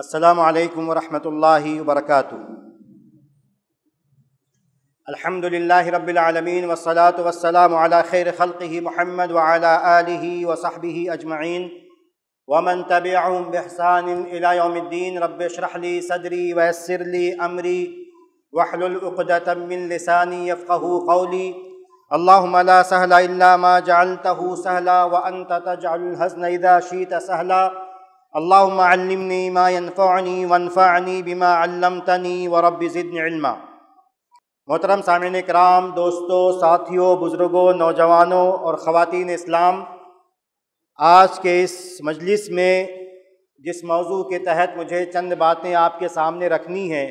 असलकम वरहि वरक अलहमदिल्ला रबालमीन वसलात वसलाम खैर खल़ी महमद वली वसहबी अजमैन वमन तबाम बहसानद्दीन रबरहली सदरी वसरली अमरी वहलुलतमिलसानी यफ़ू कौली अल्ला सहला जालतह सहला वन तजल हसन शीत सहला अल्लाहुम्मा अल्लिमनी मा यनफ़नी वनफ़ानी बिमा अल्लमतनी व रब ज़िदन इल्मा मोहतरम सामिन कराम दोस्तों साथियों बुज़ुर्गों नौजवानों और ख़वातीन इस्लाम आज के इस मजलिस में जिस मौजू के तहत मुझे चंद बातें आपके सामने रखनी हैं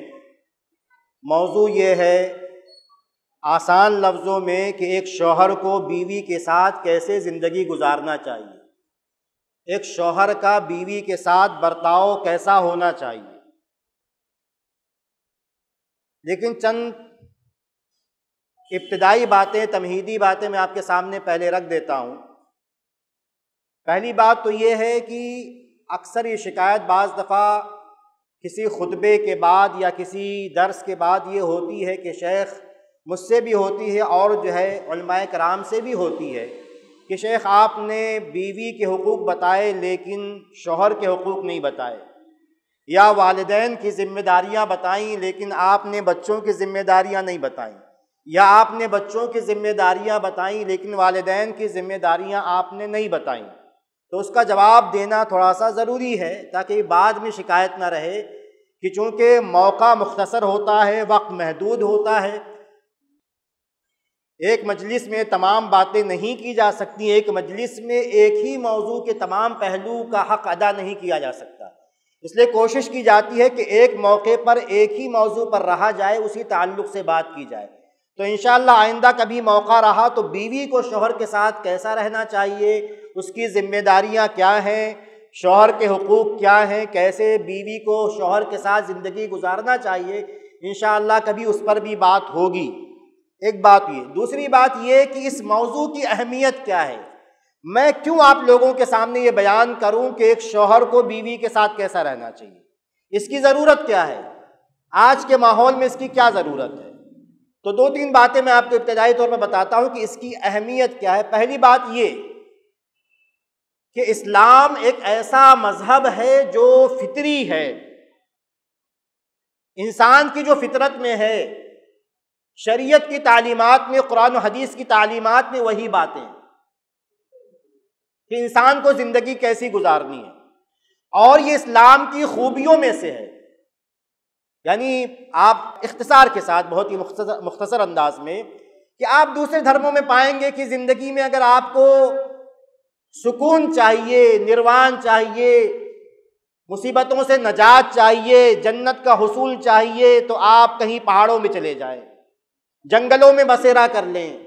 मौजू ये है आसान लफ्ज़ों में कि एक शोहर को बीवी के साथ कैसे ज़िंदगी गुजारना चाहिए एक शौहर का बीवी के साथ बर्ताव कैसा होना चाहिए लेकिन चंद इब्तदाई बातें तमहीदी बातें मैं आपके सामने पहले रख देता हूँ पहली बात तो ये है कि अक्सर ये शिकायत बज़ दफ़ा किसी खुतबे के बाद या किसी दर्स के बाद ये होती है कि शेख मुझसे भी होती है और जो है कराम से भी होती है कि शेख आपने बीवी के हकूक़ बताए लेकिन शोहर के हकूक़ नहीं बताए या वालदेन की ज़िम्मेदारियाँ बताई लेकिन आपने बच्चों की ज़िम्मेदारियाँ नहीं बताई या आपने बच्चों की ज़िम्मेदारियाँ बताई लेकिन वालदेन की ज़िम्मेदारियाँ आपने नहीं बताई तो उसका जवाब देना थोड़ा सा ज़रूरी है ताकि बाद में शिकायत ना रहे कि चूँकि मौका मुख्तसर होता है वक्त महदूद होता है एक मजलिस में तमाम बातें नहीं की जा सकती एक मजलिस में एक ही मौजू के तमाम पहलू का हक अदा नहीं किया जा सकता इसलिए कोशिश की जाती है कि एक मौके पर एक ही मौजू पर रहा जाए उसी ताल्लुक से बात की जाए तो इन आइंदा कभी मौका रहा तो बीवी को शोहर के साथ कैसा रहना चाहिए उसकी ज़िम्मेदारियाँ क्या हैं शोहर के हकूक़ क्या हैं कैसे बीवी को शोहर के साथ ज़िंदगी गुजारना चाहिए इन कभी उस पर भी बात होगी एक बात ये दूसरी बात ये कि इस मौजू की अहमियत क्या है मैं क्यों आप लोगों के सामने ये बयान करूं कि एक शोहर को बीवी के साथ कैसा रहना चाहिए इसकी ज़रूरत क्या है आज के माहौल में इसकी क्या ज़रूरत है तो दो तीन बातें मैं आपको इब्तदाई तौर पर बताता हूं कि इसकी अहमियत क्या है पहली बात ये कि इस्लाम एक ऐसा मज़हब है जो फितरी है इंसान की जो फितरत में है शरीयत की तालीमत में कुरान हदीस की तालीमत में वही बातें कि इंसान को ज़िंदगी कैसी गुजारनी है और ये इस्लाम की खूबियों में से है यानी आप इख्तसार के साथ बहुत ही मुख्तसर अंदाज में कि आप दूसरे धर्मों में पाएंगे कि ज़िंदगी में अगर आपको सुकून चाहिए निर्वाण चाहिए मुसीबतों से नजात चाहिए जन्नत का हसूल चाहिए तो आप कहीं पहाड़ों में चले जाएं जंगलों में बसेरा कर लें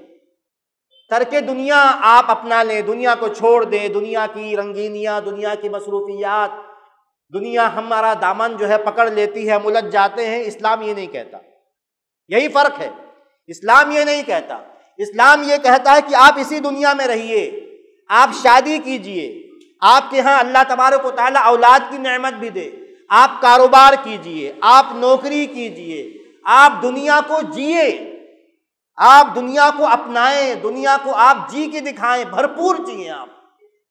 तरके दुनिया आप अपना लें दुनिया को छोड़ दें दुनिया की रंगीनियाँ दुनिया की मसरूफियात दुनिया हमारा दामन जो है पकड़ लेती है मुलझ जाते हैं इस्लाम ये नहीं कहता यही फ़र्क है इस्लाम ये नहीं कहता इस्लाम ये कहता है कि आप इसी दुनिया में रहिए आप शादी कीजिए आपके यहाँ अल्लाह तबारक ताली औलाद की नमत भी दे आप कारोबार कीजिए आप नौकरी कीजिए आप दुनिया को जिए आप दुनिया को अपनाएं दुनिया को आप जी के दिखाएं भरपूर जिए आप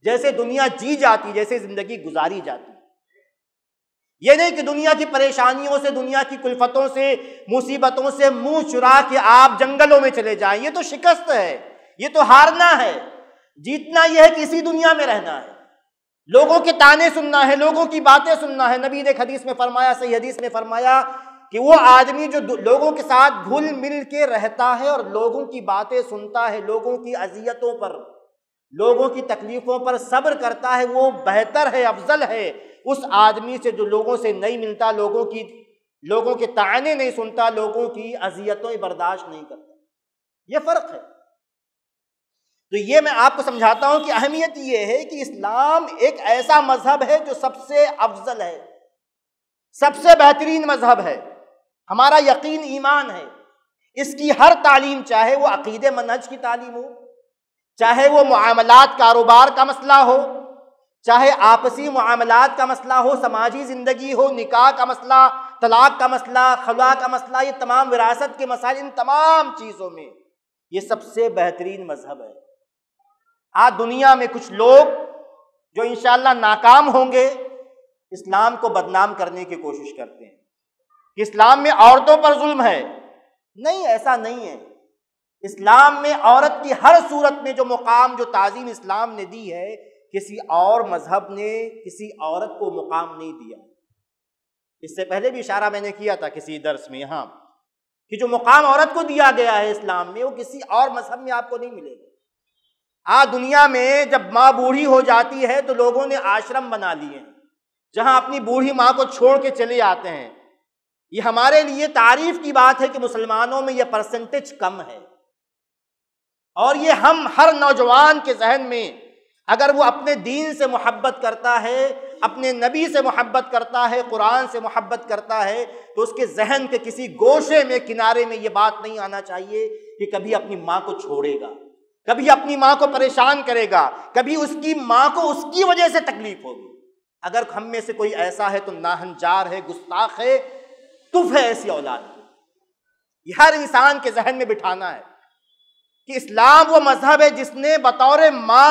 जैसे दुनिया जी जाती जैसे जिंदगी गुजारी जाती ये नहीं कि दुनिया की परेशानियों से दुनिया की कुलफतों से मुसीबतों से मुंह चुरा के आप जंगलों में चले जाएं ये तो शिकस्त है ये तो हारना है जीतना यह है कि इसी दुनिया में रहना है लोगों के ताने सुनना है लोगों की बातें सुनना है नबी ने हदीस में फरमाया सही हदीस में फरमाया कि वो आदमी जो लोगों के साथ घुल मिल के रहता है और लोगों की बातें सुनता है लोगों की अजियतों पर लोगों की तकलीफ़ों पर सब्र करता है वो बेहतर है अफजल है उस आदमी से जो लोगों से नहीं मिलता लोगों की लोगों के ताने नहीं सुनता लोगों की अजियतों बर्दाश्त नहीं करता ये फ़र्क है तो ये मैं आपको समझाता हूँ कि अहमियत ये है कि इस्लाम एक ऐसा मज़हब है जो सबसे अफजल है सबसे बेहतरीन मज़हब है हमारा यकीन ईमान है इसकी हर तालीम चाहे वो अकीद मनहज की तालीम हो चाहे वो मामलात कारोबार का मसला हो चाहे आपसी मामलात का मसला हो समाजी ज़िंदगी हो निकाह का मसला तलाक का मसला खला का मसला ये तमाम विरासत के मसाइल इन तमाम चीज़ों में ये सबसे बेहतरीन मजहब है आज दुनिया में कुछ लोग जो इन नाकाम होंगे इस्लाम को बदनाम करने की कोशिश करते हैं कि इस्लाम में औरतों पर जुल्म है नहीं ऐसा नहीं है इस्लाम में औरत की हर सूरत में जो मुकाम जो ताज़ीम इस्लाम ने दी है किसी और मजहब ने किसी औरत को मुकाम नहीं दिया इससे पहले भी इशारा मैंने किया था किसी दर्स में यहाँ कि जो मुकाम औरत को दिया गया है इस्लाम में वो किसी और मजहब में आपको नहीं मिलेगा आज दुनिया में जब माँ बूढ़ी हो जाती है तो लोगों ने आश्रम बना लिए हैं जहाँ अपनी बूढ़ी माँ को छोड़ के चले आते हैं ये हमारे लिए तारीफ की बात है कि मुसलमानों में यह परसेंटेज कम है और ये हम हर नौजवान के जहन में अगर वो अपने दीन से मोहब्बत करता है अपने नबी से मोहब्बत करता है कुरान से मोहब्बत करता है तो उसके जहन के किसी गोशे में किनारे में ये बात नहीं आना चाहिए कि कभी अपनी माँ को छोड़ेगा कभी अपनी माँ को परेशान करेगा कभी उसकी माँ को उसकी वजह से तकलीफ होगी अगर हम में से कोई ऐसा है तो नाहनजार है गुस्ताख है तुफ है ऐसी औलाद यह हर इंसान के जहन में बिठाना है कि इस्लाम वो मजहब है जिसने बतौर माँ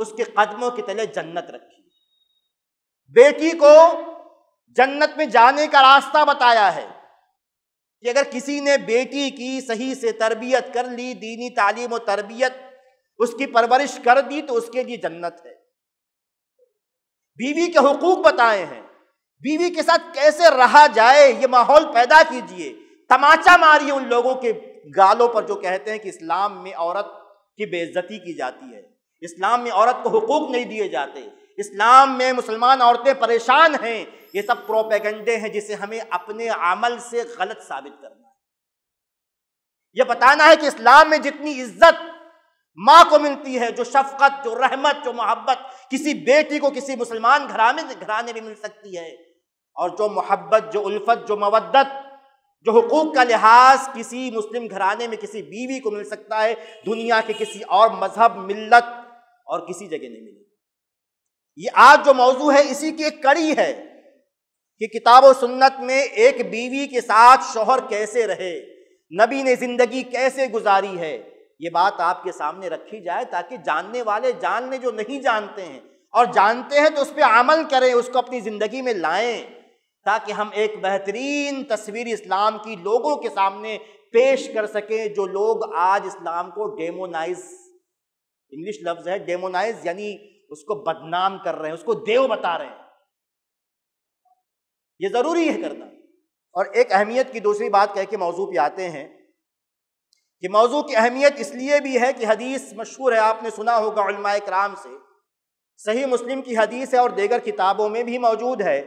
उसके कदमों के तले जन्नत रखी बेटी को जन्नत में जाने का रास्ता बताया है कि अगर किसी ने बेटी की सही से तरबियत कर ली दीनी तालीम और तरबियत उसकी परवरिश कर दी तो उसके लिए जन्नत है बीवी के हकूक बताए हैं बीवी के साथ कैसे रहा जाए ये माहौल पैदा कीजिए तमाचा मारिए उन लोगों के गालों पर जो कहते हैं कि इस्लाम में औरत की बेइज्जती की जाती है इस्लाम में औरत को हकूक नहीं दिए जाते इस्लाम में मुसलमान औरतें परेशान हैं ये सब प्रोपेगेंडे हैं जिसे हमें अपने अमल से गलत साबित करना है यह बताना है कि इस्लाम में जितनी इज्जत माँ को मिलती है जो शफकत जो रहमत जो मोहब्बत किसी बेटी को किसी मुसलमान घराने घराने में मिल सकती है और जो मोहब्बत जो उल्फत जो मवदत जो हकूक़ का लिहाज किसी मुस्लिम घराने में किसी बीवी को मिल सकता है दुनिया के किसी और मजहब मिल्लत और किसी जगह नहीं मिली ये आज जो मौजू है इसी की एक कड़ी है कि किताब और सुन्नत में एक बीवी के साथ शोहर कैसे रहे नबी ने ज़िंदगी कैसे गुजारी है ये बात आपके सामने रखी जाए ताकि जानने वाले जान जो नहीं जानते हैं और जानते हैं तो उस पर अमल करें उसको अपनी ज़िंदगी में लाएं ताकि हम एक बेहतरीन तस्वीर इस्लाम की लोगों के सामने पेश कर सकें जो लोग आज इस्लाम को डेमोनाइज इंग्लिश लफ्ज है डेमोनाइज यानी उसको बदनाम कर रहे हैं उसको देव बता रहे हैं ये ज़रूरी है करना और एक अहमियत की दूसरी बात कह के मौजू पे आते हैं कि मौजू की अहमियत इसलिए भी है कि हदीस मशहूर है आपने सुना होगा कराम से सही मुस्लिम की हदीस है और देगर किताबों में भी मौजूद है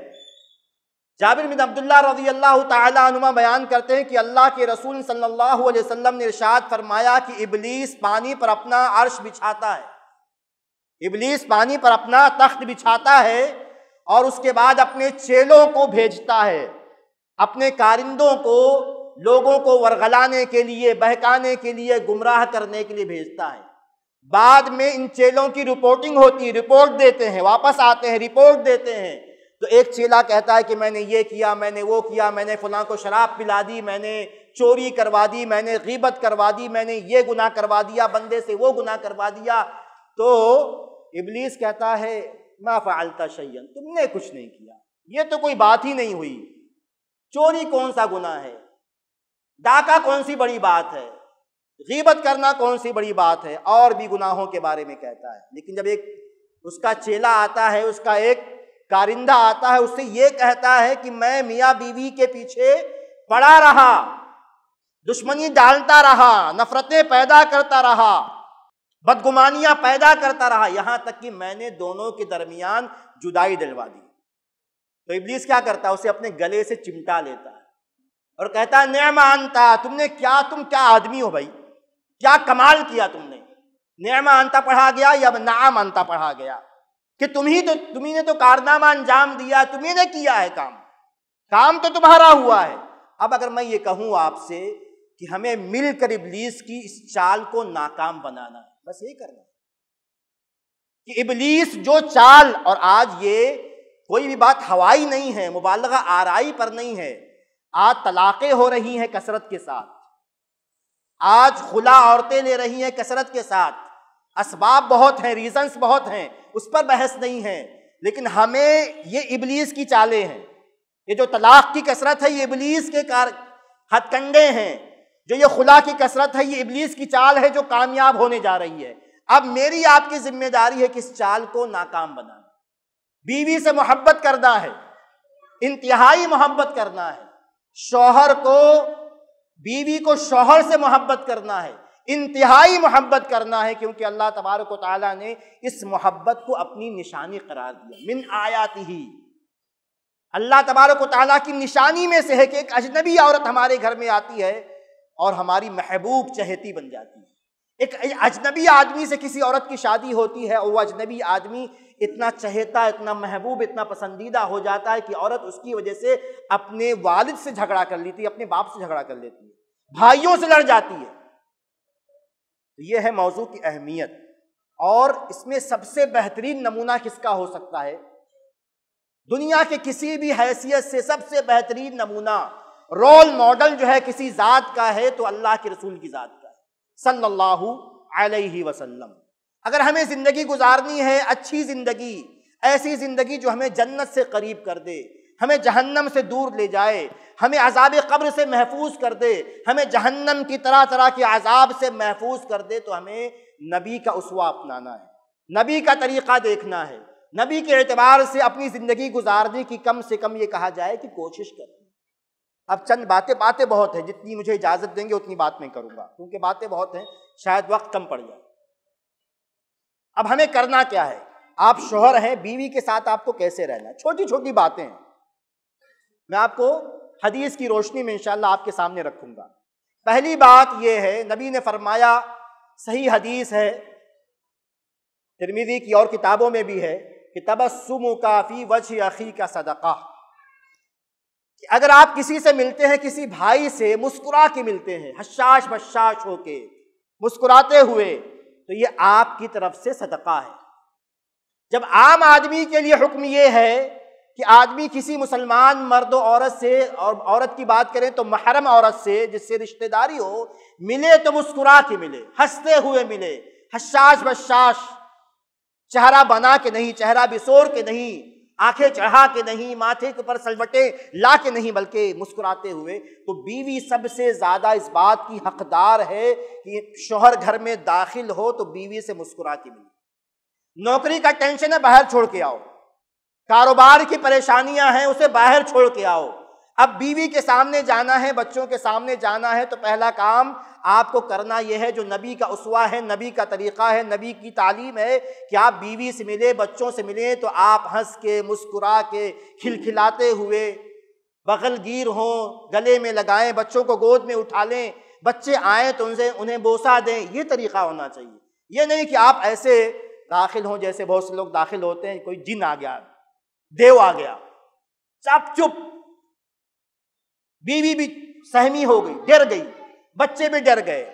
जाबिर बिन अब्दुल्ला रजी अल्लाह तुमा बयान करते हैं कि अल्लाह के रसूल सल्लल्लाहु अलैहि वसल्लम ने इरशाद फरमाया कि इबलीस पानी पर अपना अर्श बिछाता है इबलीस पानी पर अपना तख्त बिछाता है और उसके बाद अपने चेलों को भेजता है अपने कारिंदों को लोगों को वरगलाने के लिए बहकाने के लिए गुमराह करने के लिए भेजता है बाद में इन चेलों की रिपोर्टिंग होती है रिपोर्ट देते हैं वापस आते हैं रिपोर्ट देते हैं तो एक चेला कहता है कि मैंने ये किया मैंने वो किया मैंने फलां को शराब पिला दी मैंने चोरी करवा दी मैंने गिबत करवा दी मैंने ये गुनाह करवा दिया बंदे से वो गुनाह करवा दिया तो इबलीस कहता है मा फ़ालता शैन तुमने कुछ नहीं किया ये तो कोई बात ही नहीं हुई चोरी कौन सा गुना है डाका कौन सी बड़ी बात है गिबत करना कौन सी बड़ी बात है और भी गुनाहों के बारे में कहता है लेकिन जब एक उसका चेला आता है उसका एक कारिंदा आता है उससे ये कहता है कि मैं मियाँ बीवी के पीछे पड़ा रहा दुश्मनी डालता रहा नफरतें पैदा करता रहा बदगुमानियां पैदा करता रहा यहां तक कि मैंने दोनों के दरमियान जुदाई दिलवा दी तो इब्लीस क्या करता है उसे अपने गले से चिमटा लेता है और कहता है न्याय मानता तुमने क्या तुम क्या आदमी हो भाई क्या कमाल किया तुमने न्याय मानता पढ़ा गया या ना मानता पढ़ा गया कि तुम ही तो तुम्ही ने तो कारनामा अंजाम दिया तुम्ही ने किया है काम काम तो तुम्हारा हुआ है अब अगर मैं ये कहूं आपसे कि हमें मिलकर इबलीस की इस चाल को नाकाम बनाना है बस यही करना है कि इबलीस जो चाल और आज ये कोई भी बात हवाई नहीं है मुबालगा आराई पर नहीं है आज तलाक़ें हो रही हैं कसरत के साथ आज खुला औरतें ले रही हैं कसरत के साथ असबाब बहुत हैं रीजंस बहुत हैं उस पर बहस नहीं है लेकिन हमें ये इबलीस की चालें हैं ये जो तलाक की कसरत है ये इबलीस के कार हथकंडे हैं जो ये खुला की कसरत है ये इबलीस की चाल है जो कामयाब होने जा रही है अब मेरी आपकी जिम्मेदारी है कि इस चाल को नाकाम बनाना बीवी से मोहब्बत करना है इंतहाई मोहब्बत करना है शोहर को बीवी को शोहर से मोहब्बत करना है इंतहाई मोहब्बत करना है क्योंकि अल्लाह तबारक ताली ने इस मोहब्बत को अपनी निशानी करार दिया मिन आयात ही अल्लाह तबारक ताली की निशानी में से है कि एक अजनबी औरत हमारे घर में आती है और हमारी महबूब चहेती बन जाती है एक अजनबी आदमी से किसी औरत की शादी होती है और वह अजनबी आदमी इतना चहेता इतना महबूब इतना पसंदीदा हो जाता है कि औरत उसकी वजह से अपने वालिद से झगड़ा कर लेती है अपने बाप से झगड़ा कर लेती है भाइयों से लड़ जाती है तो ये है मौजू की अहमियत और इसमें सबसे बेहतरीन नमूना किसका हो सकता है दुनिया के किसी भी हैसियत से सबसे बेहतरीन नमूना रोल मॉडल जो है किसी ज़ात का है तो अल्लाह के रसूल की ज़ात का है सल्लल्लाहु अलैहि वसल्लम अगर हमें ज़िंदगी गुजारनी है अच्छी ज़िंदगी ऐसी ज़िंदगी जो हमें जन्नत से करीब कर दे हमें जहन्नम से दूर ले जाए हमें अजाब कब्र से महफूज कर दे हमें जहन्नम की तरह तरह के अजाब से महफूज कर दे तो हमें नबी का उसवा अपनाना है नबी का तरीक़ा देखना है नबी के एतबार से अपनी ज़िंदगी गुजारने की कम से कम ये कहा जाए कि कोशिश कर अब चंद बातें बातें बहुत हैं जितनी मुझे इजाज़त देंगे उतनी बात मैं करूँगा क्योंकि बातें बहुत हैं शायद वक्त कम पड़ जाए अब हमें करना क्या है आप शोहर हैं बीवी के साथ आपको कैसे रहना छोटी छोटी बातें हैं मैं आपको हदीस की रोशनी में इंशाल्लाह आपके सामने रखूंगा पहली बात यह है नबी ने फरमाया सही हदीस है तिरमिजी की और किताबों में भी है कि तबस्सुम काफ़ी वज अखी का सदका कि अगर आप किसी से मिलते हैं किसी भाई से मुस्कुरा के मिलते हैं हशाश बशाश होके मुस्कुराते हुए तो ये आपकी तरफ से सदका है जब आम आदमी के लिए हुक्म ये है कि आदमी किसी मुसलमान मर्द औरत से और औरत की बात करें तो महरम औरत से जिससे रिश्तेदारी हो मिले तो मुस्कुरा के मिले हंसते हुए मिले हशाश बशाश चेहरा बना के नहीं चेहरा बिसोर के नहीं आंखें चढ़ा के नहीं माथे के ऊपर सलवटे ला के नहीं बल्कि मुस्कुराते हुए तो बीवी सबसे ज़्यादा इस बात की हकदार है कि शोहर घर में दाखिल हो तो बीवी से मुस्कुरा के मिले नौकरी का टेंशन है बाहर छोड़ के आओ कारोबार की परेशानियां हैं उसे बाहर छोड़ के आओ अब बीवी के सामने जाना है बच्चों के सामने जाना है तो पहला काम आपको करना यह है जो नबी का उसवा है नबी का तरीक़ा है नबी की तालीम है कि आप बीवी से मिले बच्चों से मिले तो आप हंस के मुस्कुरा के खिलखिलाते हुए बगल गिर हों गले में लगाएं बच्चों को गोद में उठा लें बच्चे आए तो उनसे उन्हें बोसा दें ये तरीक़ा होना चाहिए ये नहीं कि आप ऐसे दाखिल हों जैसे बहुत से लोग दाखिल होते हैं कोई जिन आ गया देव आ गया चाप चुप बीवी भी सहमी हो गई डर गई बच्चे भी डर गए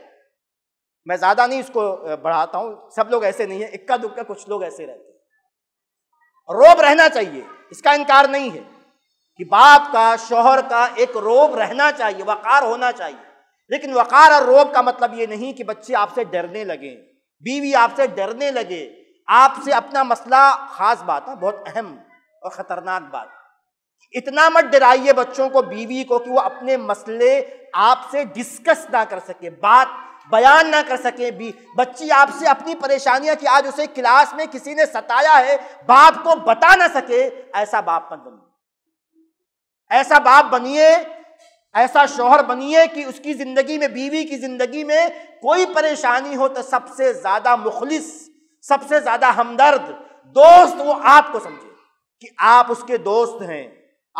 मैं ज्यादा नहीं इसको बढ़ाता हूं सब लोग ऐसे नहीं है इक्का दुक्का कुछ लोग ऐसे रहते हैं रोब रहना चाहिए इसका इनकार नहीं है कि बाप का शोहर का एक रोब रहना चाहिए वकार होना चाहिए लेकिन वकार और रोब का मतलब ये नहीं कि बच्चे आपसे डरने लगे बीवी आपसे डरने लगे आपसे अपना मसला खास बात है बहुत अहम और खतरनाक बात इतना मत डराइए बच्चों को बीवी को कि वो अपने मसले आपसे डिस्कस ना कर सके बात बयान ना कर सके भी बच्ची आपसे अपनी परेशानियां कि आज उसे क्लास में किसी ने सताया है बाप को बता ना सके ऐसा बाप मत बनिए ऐसा बाप बनिए ऐसा शोहर बनिए कि उसकी जिंदगी में बीवी की जिंदगी में कोई परेशानी हो तो सबसे ज्यादा मुखलिस सबसे ज्यादा हमदर्द दोस्त वो आपको समझे कि आप उसके दोस्त हैं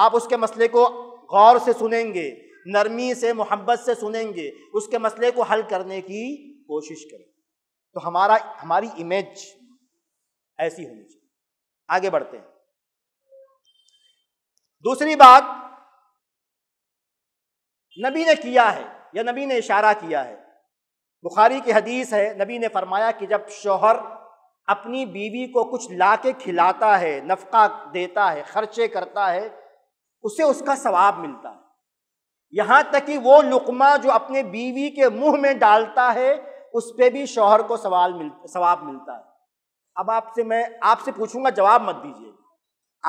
आप उसके मसले को गौर से सुनेंगे नरमी से मोहब्बत से सुनेंगे उसके मसले को हल करने की कोशिश करें तो हमारा हमारी इमेज ऐसी होनी चाहिए आगे बढ़ते हैं दूसरी बात नबी ने किया है या नबी ने इशारा किया है बुखारी की हदीस है नबी ने फरमाया कि जब शोहर अपनी बीवी को कुछ ला के खिलाता है नफका देता है खर्चे करता है उसे उसका सवाब मिलता है यहाँ तक कि वो लुकमा जो अपने बीवी के मुंह में डालता है उस पर भी शोहर को सवाल मिल सवाब मिलता है अब आपसे मैं आपसे पूछूंगा जवाब मत दीजिए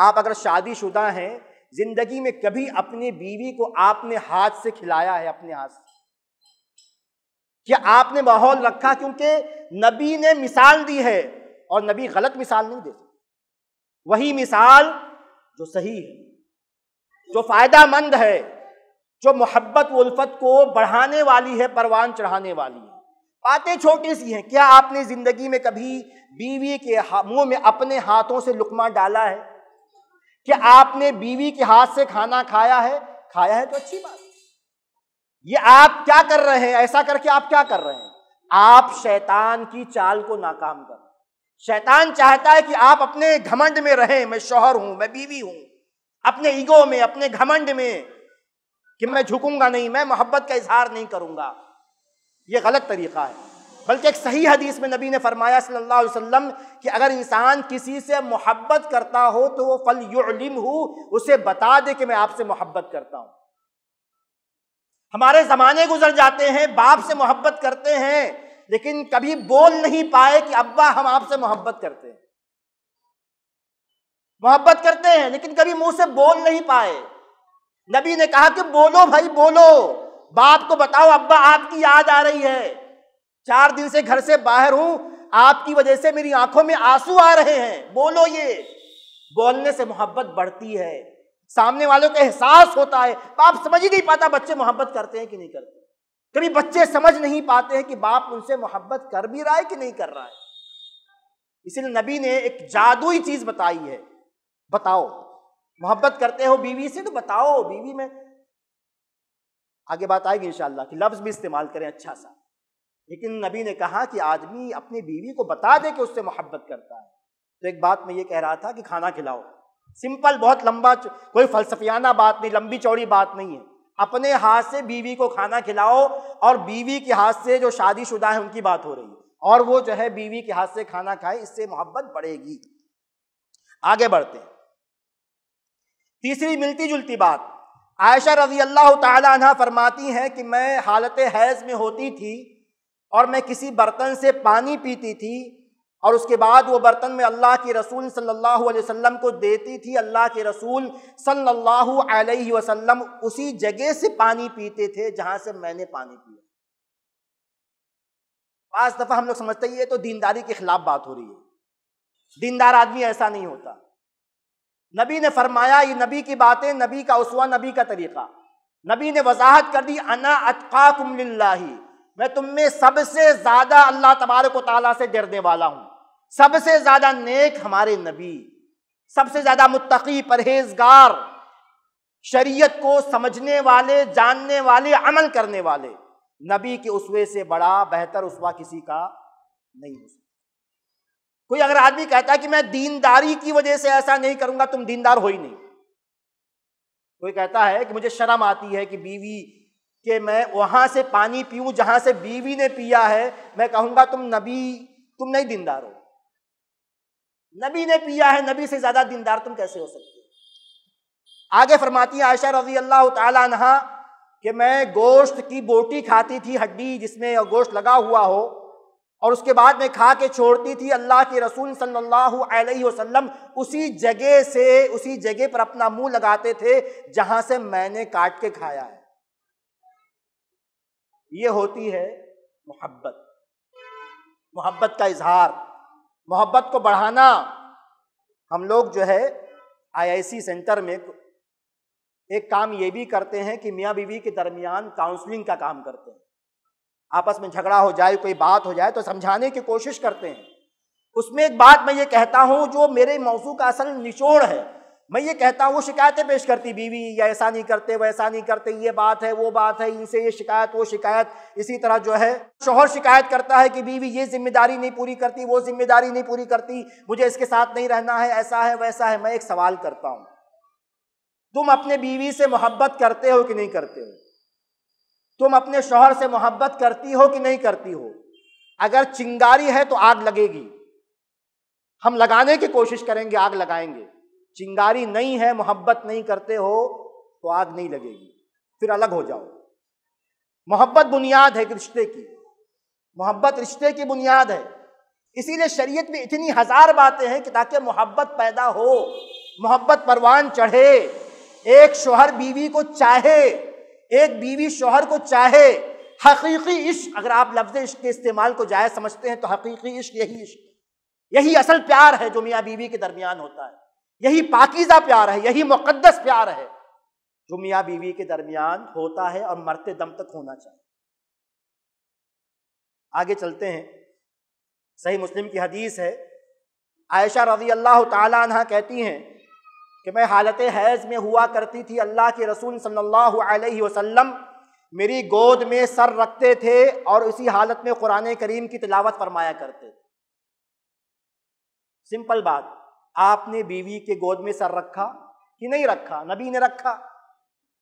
आप अगर शादीशुदा हैं जिंदगी में कभी अपनी बीवी को आपने हाथ से खिलाया है अपने हाथ से क्या आपने माहौल रखा क्योंकि नबी ने मिसाल दी है और नबी गलत मिसाल नहीं दे सकते वही मिसाल जो सही है जो फायदा मंद है जो मोहब्बत उल्फत को बढ़ाने वाली है परवान चढ़ाने वाली है बातें छोटी सी हैं क्या आपने ज़िंदगी में कभी बीवी के मुंह में अपने हाथों से लुकमा डाला है क्या आपने बीवी के हाथ से खाना खाया है खाया है तो अच्छी बात ये आप क्या कर रहे हैं ऐसा करके आप क्या कर रहे हैं आप शैतान की चाल को नाकाम कर शैतान चाहता है कि आप अपने घमंड में रहें मैं शोहर हूं मैं बीवी हूं अपने ईगो में अपने घमंड में कि मैं झुकूंगा नहीं मैं मोहब्बत का इजहार नहीं करूंगा ये गलत तरीका है बल्कि एक सही हदीस में नबी ने फरमाया सल्लल्लाहु अलैहि वसल्लम कि अगर इंसान किसी से मोहब्बत करता हो तो वो फल युलिम हो उसे बता दे कि मैं आपसे मोहब्बत करता हूं हमारे जमाने गुजर जाते हैं बाप से मोहब्बत करते हैं लेकिन कभी बोल नहीं पाए कि अब्बा हम आपसे मोहब्बत करते हैं मोहब्बत करते हैं लेकिन कभी मुंह से बोल नहीं पाए नबी ने कहा कि बोलो भाई बोलो बाप को बताओ अब्बा आपकी याद आ रही है चार दिन से घर से बाहर हूं आपकी वजह से मेरी आंखों में आंसू आ रहे हैं बोलो ये बोलने से मोहब्बत बढ़ती है सामने वालों का एहसास होता है बाप समझ ही नहीं पाता बच्चे मोहब्बत करते हैं कि नहीं करते कभी बच्चे समझ नहीं पाते हैं कि बाप उनसे मोहब्बत कर भी रहा है कि नहीं कर रहा है इसलिए नबी ने एक जादुई चीज बताई है बताओ मोहब्बत करते हो बीवी से तो बताओ बीवी में आगे बात आएगी इंशाल्लाह कि लफ्ज भी इस्तेमाल करें अच्छा सा लेकिन नबी ने कहा कि आदमी अपनी बीवी को बता दे कि उससे मोहब्बत करता है तो एक बात मैं ये कह रहा था कि खाना खिलाओ सिंपल बहुत लंबा कोई फलसफियाना बात नहीं लंबी चौड़ी बात नहीं है अपने हाथ से बीवी को खाना खिलाओ और बीवी के हाथ से जो शादीशुदा है उनकी बात हो रही है और वो जो है बीवी के हाथ से खाना खाए इससे मोहब्बत बढ़ेगी आगे बढ़ते तीसरी मिलती जुलती बात आयशा रजी अल्लाह तहा फरमाती हैं कि मैं हालत हैज में होती थी और मैं किसी बर्तन से पानी पीती थी और उसके बाद वो बर्तन में अल्लाह के रसूल सल्लल्लाहु अलैहि वसल्लम को देती थी अल्लाह के रसूल सल्लल्लाहु अलैहि वसल्लम उसी जगह से पानी पीते थे जहां से मैंने पानी पिया पांच दफा हम लोग समझते हैं ये तो दीनदारी के खिलाफ बात हो रही है दीनदार आदमी ऐसा नहीं होता नबी ने फरमाया ये नबी की बातें नबी का उसवा नबी का तरीका नबी ने वजाहत कर दी अना अतका मैं तुम में सबसे ज्यादा अल्लाह तबारक ताला से डरने वाला हूँ सबसे ज्यादा नेक हमारे नबी सबसे ज्यादा मुत्तकी परहेजगार शरीयत को समझने वाले जानने वाले अमल करने वाले नबी के उसवे से बड़ा बेहतर उसवा किसी का नहीं हो सकता कोई अगर आदमी कहता है कि मैं दीनदारी की वजह से ऐसा नहीं करूंगा तुम दीनदार हो ही नहीं कोई कहता है कि मुझे शर्म आती है कि बीवी के मैं वहां से पानी पीऊं जहां से बीवी ने पिया है मैं कहूंगा तुम नबी तुम नहीं दीनदार हो नबी ने पिया है नबी से ज्यादा दिनदार तुम कैसे हो सकते हो आगे फरमाती आयशा रजी अल्लाह तहा कि मैं गोश्त की बोटी खाती थी हड्डी जिसमें गोश्त लगा हुआ हो और उसके बाद में खा के छोड़ती थी अल्लाह के रसूल सल्लल्लाहु अलैहि वसल्लम उसी जगह से उसी जगह पर अपना मुंह लगाते थे जहां से मैंने काट के खाया है ये होती है मोहब्बत मोहब्बत का इजहार मोहब्बत को बढ़ाना हम लोग जो है आईआईसी सेंटर में एक काम ये भी करते हैं कि मियाँ बीवी के दरमियान काउंसलिंग का काम करते हैं आपस में झगड़ा हो जाए कोई बात हो जाए तो समझाने की कोशिश करते हैं उसमें एक बात मैं ये कहता हूँ जो मेरे मौजू का असल निचोड़ है मैं ये कहता हूँ वो शिकायतें पेश करती बीवी या ऐसा नहीं करते वैसा नहीं करते ये बात है वो बात है इनसे ये शिकायत वो शिकायत इसी तरह जो है शोहर शिकायत करता है कि बीवी ये जिम्मेदारी नहीं पूरी करती वो जिम्मेदारी नहीं पूरी करती मुझे इसके साथ नहीं रहना है ऐसा है वैसा है मैं एक सवाल करता हूँ तुम अपने बीवी से मोहब्बत करते हो कि नहीं करते हो तुम अपने शोहर से मोहब्बत करती हो कि नहीं करती हो अगर चिंगारी है तो आग लगेगी हम लगाने की कोशिश करेंगे आग लगाएंगे चिंगारी नहीं है मोहब्बत नहीं करते हो तो आग नहीं लगेगी फिर अलग हो जाओ मोहब्बत बुनियाद है रिश्ते की मोहब्बत रिश्ते की बुनियाद है इसीलिए शरीयत में इतनी हजार बातें हैं कि ताकि मोहब्बत पैदा हो मोहब्बत परवान चढ़े एक शोहर बीवी को चाहे एक बीवी शोहर को चाहे हकीकी इश्क अगर आप लफ्ज इश्क के इस्तेमाल को जायज समझते हैं तो हकीकी इश्क यही इश्क यही असल प्यार है जो मियाँ बीवी के दरमियान होता है यही पाकिजा प्यार है यही मुकदस प्यार है जो मियाँ बीवी के दरमियान होता है और मरते दम तक होना चाहिए आगे चलते हैं सही मुस्लिम की हदीस है आयशा रजी अल्लाह तहा कहती हैं कि मैं हालत हैज़ में हुआ करती थी अल्लाह के रसूल सल्लल्लाहु अलैहि वसल्लम मेरी गोद में सर रखते थे और उसी हालत में कुरान करीम की तिलावत फरमाया करते थे सिंपल बात आपने बीवी के गोद में सर रखा कि नहीं रखा नबी ने रखा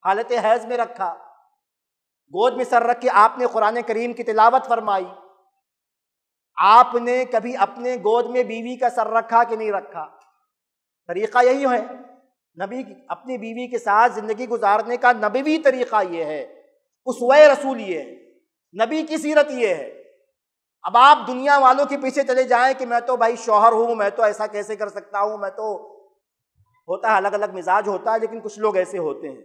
हालत हैज में रखा गोद में सर रख के आपने कुरान करीम की तिलावत फरमाई आपने कभी अपने गोद में बीवी का सर रखा कि नहीं रखा तरीका यही है नबी अपनी बीवी के साथ ज़िंदगी गुजारने का नबी तरीका ये है उस रसूल ये है नबी की सीरत ये है अब आप दुनिया वालों के पीछे चले जाएं कि मैं तो भाई शोहर हूं मैं तो ऐसा कैसे कर सकता हूं मैं तो होता है अलग अलग मिजाज होता है लेकिन कुछ लोग ऐसे होते हैं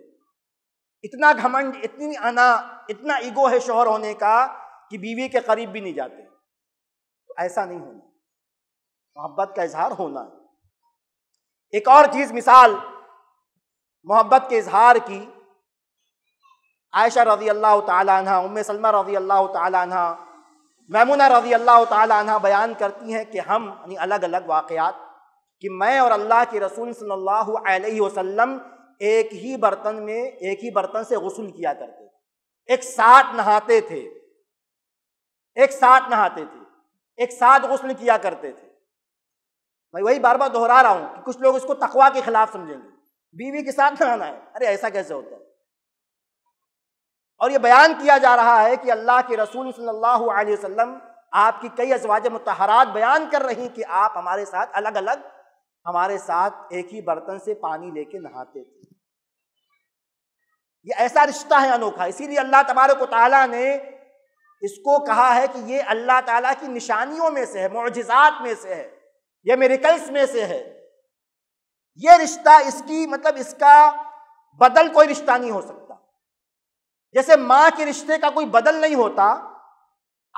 इतना घमंड इतनी अना इतना ईगो है शोहर होने का कि बीवी के करीब भी नहीं जाते तो ऐसा नहीं होना मोहब्बत का इजहार होना है एक और चीज मिसाल मोहब्बत के इजहार की आयशा रजी अल्लाह तला उम सलमा रजी अल्लाह तला मैमुना रजी अल्लाह तहा बयान करती हैं कि हम यानी अलग अलग वाक़ात कि मैं और अल्लाह के रसूल सल्लल्लाहु वसम एक ही बर्तन में एक ही बर्तन से गसल किया करते थे एक साथ नहाते थे एक साथ नहाते थे एक साथ गसल किया करते थे मैं वही बार बार दोहरा रहा हूँ कि कुछ लोग इसको तकवा के खिलाफ समझेंगे बीवी के साथ नहाना है अरे ऐसा कैसे होता है और ये बयान किया जा रहा है कि अल्लाह के रसूल सल्लल्लाहु अलैहि वसल्लम आपकी कई अजवाज मतहरात बयान कर रही कि आप हमारे साथ अलग अलग हमारे साथ एक ही बर्तन से पानी लेके नहाते थे ये ऐसा रिश्ता है अनोखा इसीलिए अल्लाह तबारक ताली ने इसको कहा है कि ये अल्लाह ताला की निशानियों में से है मोजात में से है यह मेरिकल्स में से है ये रिश्ता इसकी मतलब इसका बदल कोई रिश्ता नहीं हो सकता जैसे माँ के रिश्ते का कोई बदल नहीं होता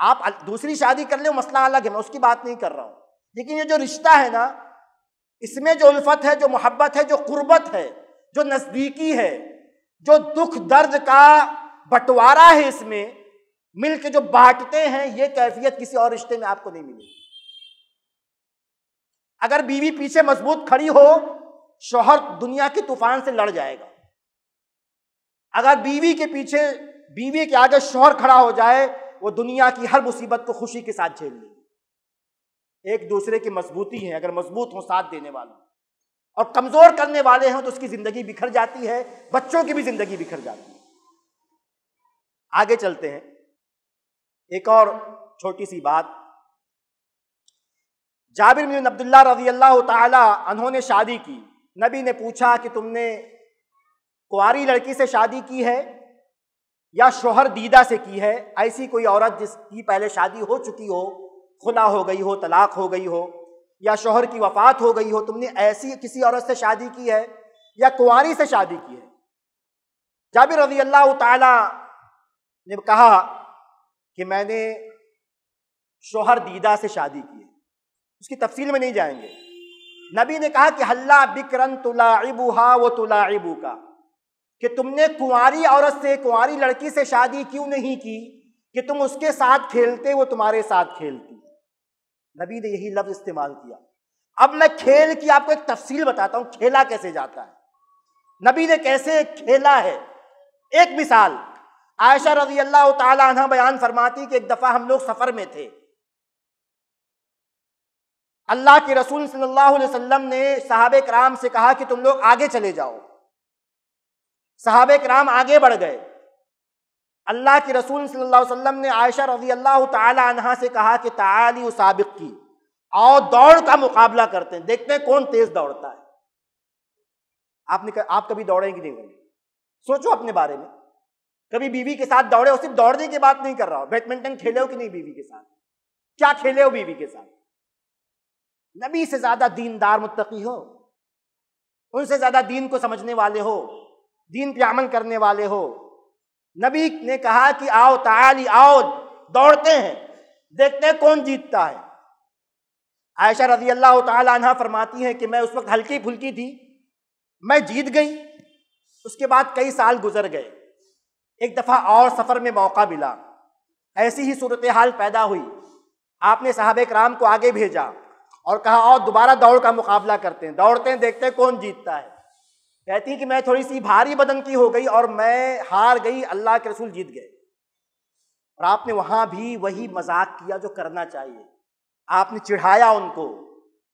आप दूसरी शादी कर ले मसला अलग है मैं उसकी बात नहीं कर रहा हूँ लेकिन ये जो रिश्ता है ना इसमें जो उल्फत है जो मोहब्बत है जो कुर्बत है जो नज़दीकी है जो दुख दर्द का बंटवारा है इसमें मिल के जो बांटते हैं ये कैफियत किसी और रिश्ते में आपको नहीं मिलेगी अगर बीवी पीछे मजबूत खड़ी हो शोहर दुनिया के तूफान से लड़ जाएगा अगर बीवी के पीछे बीवी के आगे शोहर खड़ा हो जाए वो दुनिया की हर मुसीबत को खुशी के साथ झेल लेगी एक दूसरे की मजबूती है अगर मजबूत हो साथ देने वाले और कमजोर करने वाले हों तो उसकी जिंदगी बिखर जाती है बच्चों की भी जिंदगी बिखर जाती है आगे चलते हैं एक और छोटी सी बात जाबिर बिन अब्दुल्ला रजी अल्लाह तला उन्होंने शादी की नबी ने पूछा कि तुमने कुंवारी लड़की से शादी की है या शोहर दीदा से की है ऐसी कोई औरत जिसकी पहले शादी हो चुकी हो खुना हो गई हो तलाक हो गई हो या शोहर की वफात हो गई हो तुमने ऐसी किसी औरत से शादी की है या कुंवारी से शादी की है जाबिर रजी अल्लाह तला ने कहा कि मैंने शोहर दीदा से शादी की है उसकी तफसील में नहीं जाएंगे नबी ने कहा कि हल्ला बिकरन तुलाइबू हा वो तुलाइबू का कि तुमने कुंवारी औरत से कुंवारी लड़की से शादी क्यों नहीं की कि तुम उसके साथ खेलते वो तुम्हारे साथ खेलती नबी ने यही लफ्ज इस्तेमाल किया अब मैं खेल की आपको एक तफसील बताता हूं खेला कैसे जाता है नबी ने कैसे खेला है एक मिसाल आयशा रजी अल्लाह तला बयान फरमाती कि एक दफ़ा हम लोग सफ़र में थे अल्लाह के रसूल सल्लल्लाहु अलैहि वसल्लम ने साहब कराम से कहा कि तुम लोग आगे चले जाओ साहब कराम आगे बढ़ गए अल्लाह के रसूल सल्लाम ने आयशा रजी अल्लाह तहा से कहा कि ताली उसाबिक की आओ दौड़ का मुकाबला करते हैं देखते हैं कौन तेज दौड़ता है आपने कर, आप कभी दौड़ेंगे नहीं होंगे सोचो अपने बारे में कभी बीवी के साथ दौड़े हो सिर्फ दौड़ने की बात नहीं कर रहा हो बैडमिंटन खेले हो कि नहीं बीवी के साथ क्या खेले हो बीवी के साथ नबी से ज्यादा दीनदार मुतकी हो उनसे ज्यादा दीन को समझने वाले हो दीन पे अमल करने वाले हो नबी ने कहा कि आओ ताली आओ दौड़ते हैं देखते हैं कौन जीतता है आयशा रजी अल्लाह तहा फरमाती हैं कि मैं उस वक्त हल्की फुल्की थी मैं जीत गई उसके बाद कई साल गुजर गए एक दफ़ा और सफ़र में मौका मिला ऐसी ही सूरत हाल पैदा हुई आपने साहब कराम को आगे भेजा और कहा और दोबारा दौड़ का मुकाबला करते हैं दौड़ते हैं देखते हैं कौन जीतता है कहती कि मैं थोड़ी सी भारी बदन की हो गई और मैं हार गई अल्लाह के रसूल जीत गए और आपने वहां भी वही मजाक किया जो करना चाहिए आपने चिढ़ाया उनको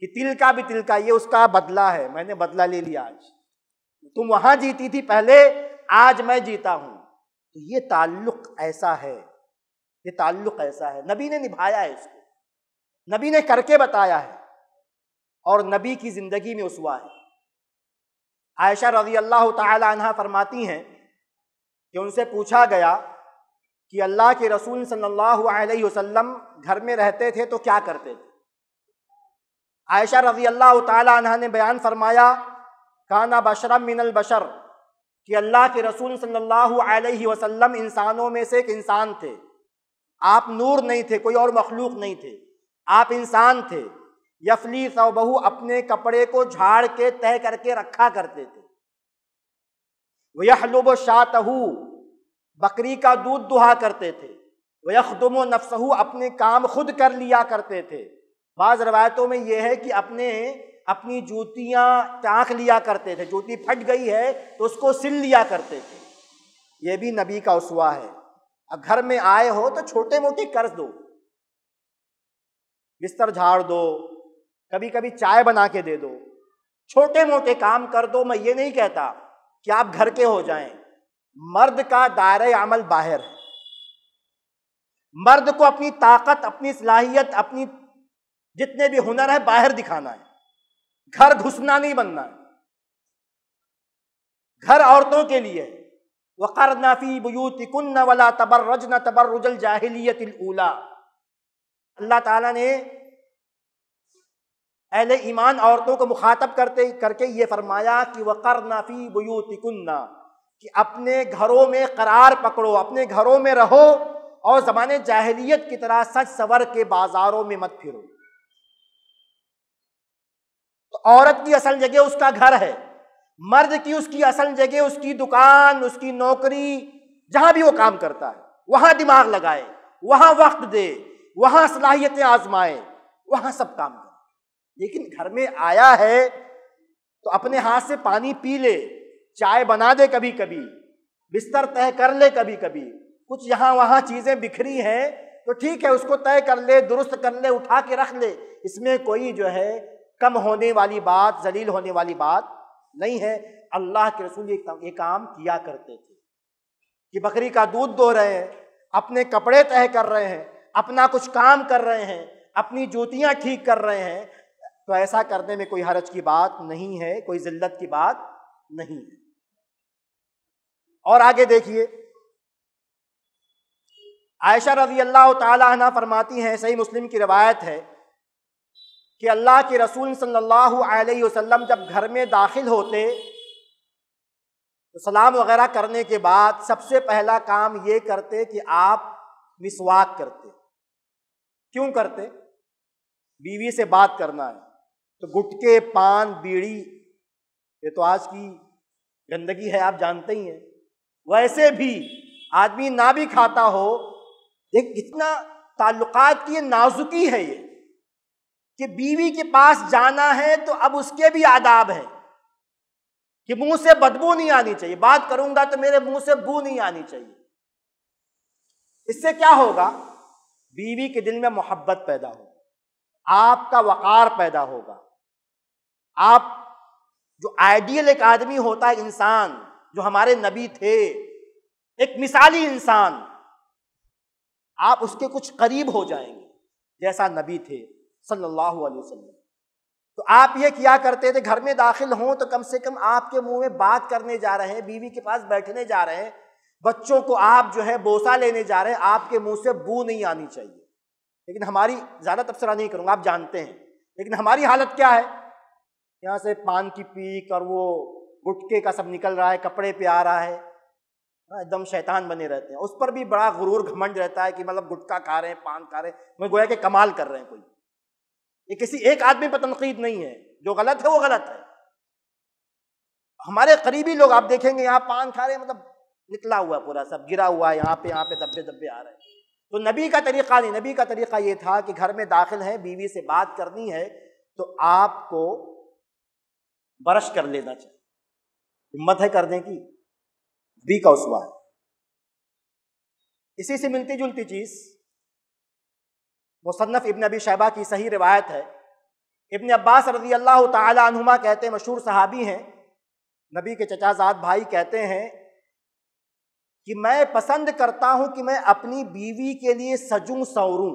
कि तिल का भी तिल का ये उसका बदला है मैंने बदला ले लिया आज तुम वहां जीती थी पहले आज मैं जीता हूं तो ये ताल्लुक ऐसा है ये ताल्लुक ऐसा है नबी ने निभाया है इसको नबी ने करके बताया है और नबी की जिंदगी में उसवा है आयशा रजी अल्लाह तहा फरमाती हैं कि उनसे पूछा गया कि अल्लाह के रसूल सल्लल्लाहु अलैहि वसल्लम घर में रहते थे तो क्या करते थे आयशा रजी अल्लाह तहा ने बयान फरमाया काना बशरम मिनल बशर कि अल्लाह के रसूल सल्लल्लाहु अलैहि वसल्लम इंसानों में से एक इंसान थे आप नूर नहीं थे कोई और मखलूक नहीं थे आप इंसान थे यफली सौबहू अपने कपड़े को झाड़ के तय करके रखा करते थे वहलुब शातहू बकरी का दूध दुहा करते थे वखदमो नफसहू अपने काम खुद कर लिया करते थे बाज रवायतों में यह है कि अपने अपनी जूतियां टाँक लिया करते थे जूती फट गई है तो उसको सिल लिया करते थे यह भी नबी का उसवा है घर में आए हो तो छोटे मोटे कर्ज दो बिस्तर झाड़ दो कभी कभी चाय बना के दे दो छोटे मोटे काम कर दो मैं ये नहीं कहता कि आप घर के हो जाएं मर्द का दायरे अमल बाहर है मर्द को अपनी ताकत अपनी सलाहियत अपनी जितने भी हुनर है बाहर दिखाना है घर घुसना नहीं बनना है घर औरतों के लिए वक़र नाफी बुयूति कुन्न तबर रज न तबर जाहिलियत अल्लाह ताला ने अहल ईमान औरतों को मुखातब करते करके ये फरमाया कि वक़र नाफ़ी बुतिकन्ना कि अपने घरों में करार पकड़ो अपने घरों में रहो और ज़माने जाहलीत की तरह सच सवर के बाज़ारों में मत फिरो तो औरत की असल जगह उसका घर है मर्द की उसकी असल जगह उसकी दुकान उसकी नौकरी जहां भी वो काम करता है वहां दिमाग लगाए वहां वक्त दे वहां सलाहियतें आजमाए वहां सब काम करे लेकिन घर में आया है तो अपने हाथ से पानी पी ले चाय बना दे कभी कभी बिस्तर तय कर ले कभी कभी कुछ यहाँ वहाँ चीज़ें बिखरी हैं तो ठीक है उसको तय कर ले दुरुस्त कर ले उठा के रख ले इसमें कोई जो है कम होने वाली बात जलील होने वाली बात नहीं है अल्लाह के रसूल ये काम किया करते थे कि बकरी का दूध दो रहे हैं अपने कपड़े तय कर रहे हैं अपना कुछ काम कर रहे हैं अपनी जूतियाँ ठीक कर रहे हैं तो ऐसा करने में कोई हरज की बात नहीं है कोई जिल्लत की बात नहीं है और आगे देखिए आयशा रजी अल्लाह तला फरमाती हैं सही मुस्लिम की रिवायत है कि अल्लाह के रसूल सल्लल्लाहु अलैहि वसल्लम जब घर में दाखिल होते तो सलाम वगैरह करने के बाद सबसे पहला काम ये करते कि आप मिसवाक करते क्यों करते बीवी से बात करना है तो गुटके पान बीड़ी ये तो आज की गंदगी है आप जानते ही हैं वैसे भी आदमी ना भी खाता हो देख कितना ताल्लुकात की नाजुकी है ये कि बीवी के पास जाना है तो अब उसके भी आदाब है कि मुंह से बदबू नहीं आनी चाहिए बात करूंगा तो मेरे मुंह से बू नहीं आनी चाहिए इससे क्या होगा बीवी के दिल में मोहब्बत पैदा होगी आपका वकार पैदा होगा आप जो आइडियल एक आदमी होता है इंसान जो हमारे नबी थे एक मिसाली इंसान आप उसके कुछ करीब हो जाएंगे जैसा नबी थे सल्लल्लाहु अलैहि वसल्लम तो आप ये किया करते थे घर में दाखिल हों तो कम से कम आपके मुंह में बात करने जा रहे हैं बीवी के पास बैठने जा रहे हैं बच्चों को आप जो है बोसा लेने जा रहे हैं आपके मुंह से बू नहीं आनी चाहिए लेकिन हमारी ज़्यादा तबसरा नहीं करूँगा आप जानते हैं लेकिन हमारी हालत क्या है यहाँ से पान की पीक और वो गुटके का सब निकल रहा है कपड़े पे आ रहा है हाँ, एकदम शैतान बने रहते हैं उस पर भी बड़ा गुरूर घमंड रहता है कि मतलब गुटका खा रहे हैं पान खा रहे हैं मैं गोया के कमाल कर रहे हैं कोई ये किसी एक आदमी पर तनकीद नहीं है जो गलत है वो गलत है हमारे करीबी लोग आप देखेंगे यहाँ पान खा रहे हैं मतलब निकला हुआ पूरा सब गिरा हुआ है यहाँ पे यहाँ पे दब्बे दब्बे आ रहे हैं तो नबी का तरीका नहीं नबी का तरीका ये था कि घर में दाखिल है बीवी से बात करनी है तो आपको बरस कर लेना चाहिए हिम्मत है करने की बी का उसवा है इसी से मिलती जुलती चीज मुसन्फ इब्न अबी शैबा की सही रिवायत है इबन अब्बास रजी अल्लाह तुमा कहते हैं मशहूर सहाबी हैं नबी के चचाजाद भाई कहते हैं कि मैं पसंद करता हूं कि मैं अपनी बीवी के लिए सजूं संवरूं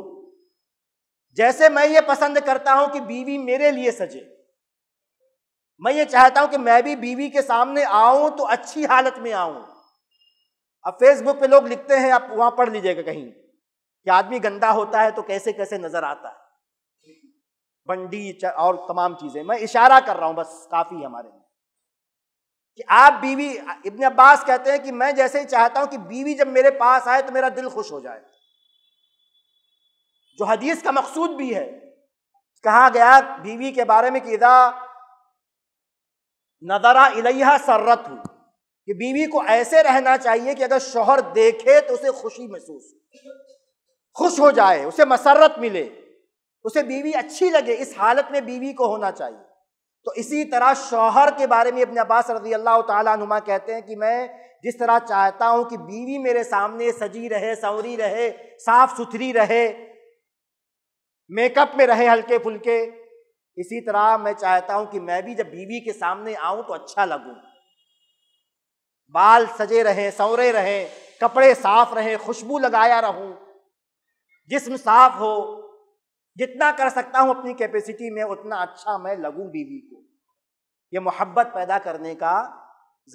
जैसे मैं ये पसंद करता हूं कि बीवी मेरे लिए सजे मैं ये चाहता हूं कि मैं भी बीवी के सामने आऊं तो अच्छी हालत में आऊं अब फेसबुक पे लोग लिखते हैं आप वहां पढ़ लीजिएगा कहीं कि आदमी गंदा होता है तो कैसे कैसे नजर आता है बंडी और तमाम चीजें मैं इशारा कर रहा हूं बस काफी हमारे लिए कि आप बीवी इबन अब्बास कहते हैं कि मैं जैसे ही चाहता हूं कि बीवी जब मेरे पास आए तो मेरा दिल खुश हो जाए जो हदीस का मकसूद भी है कहा गया बीवी के बारे में कि इदा नदरा इलैहा सर्रत हूँ कि बीवी को ऐसे रहना चाहिए कि अगर शोहर देखे तो उसे खुशी महसूस हो खुश हो जाए उसे मसरत मिले उसे बीवी अच्छी लगे इस हालत में बीवी को होना चाहिए तो इसी तरह शोहर के बारे में अपने अब्बास रजी अल्लाह तुमा कहते हैं कि मैं जिस तरह चाहता हूं कि बीवी मेरे सामने सजी रहे सौरी रहे साफ सुथरी रहे मेकअप में रहे हल्के फुल्के इसी तरह मैं चाहता हूं कि मैं भी जब बीवी के सामने आऊं तो अच्छा लगूं बाल सजे रहें सौरे रहें कपड़े साफ रहें खुशबू लगाया रहूं जिस्म साफ हो जितना कर सकता हूं अपनी कैपेसिटी में उतना अच्छा मैं लगूं बीवी को यह मोहब्बत पैदा करने का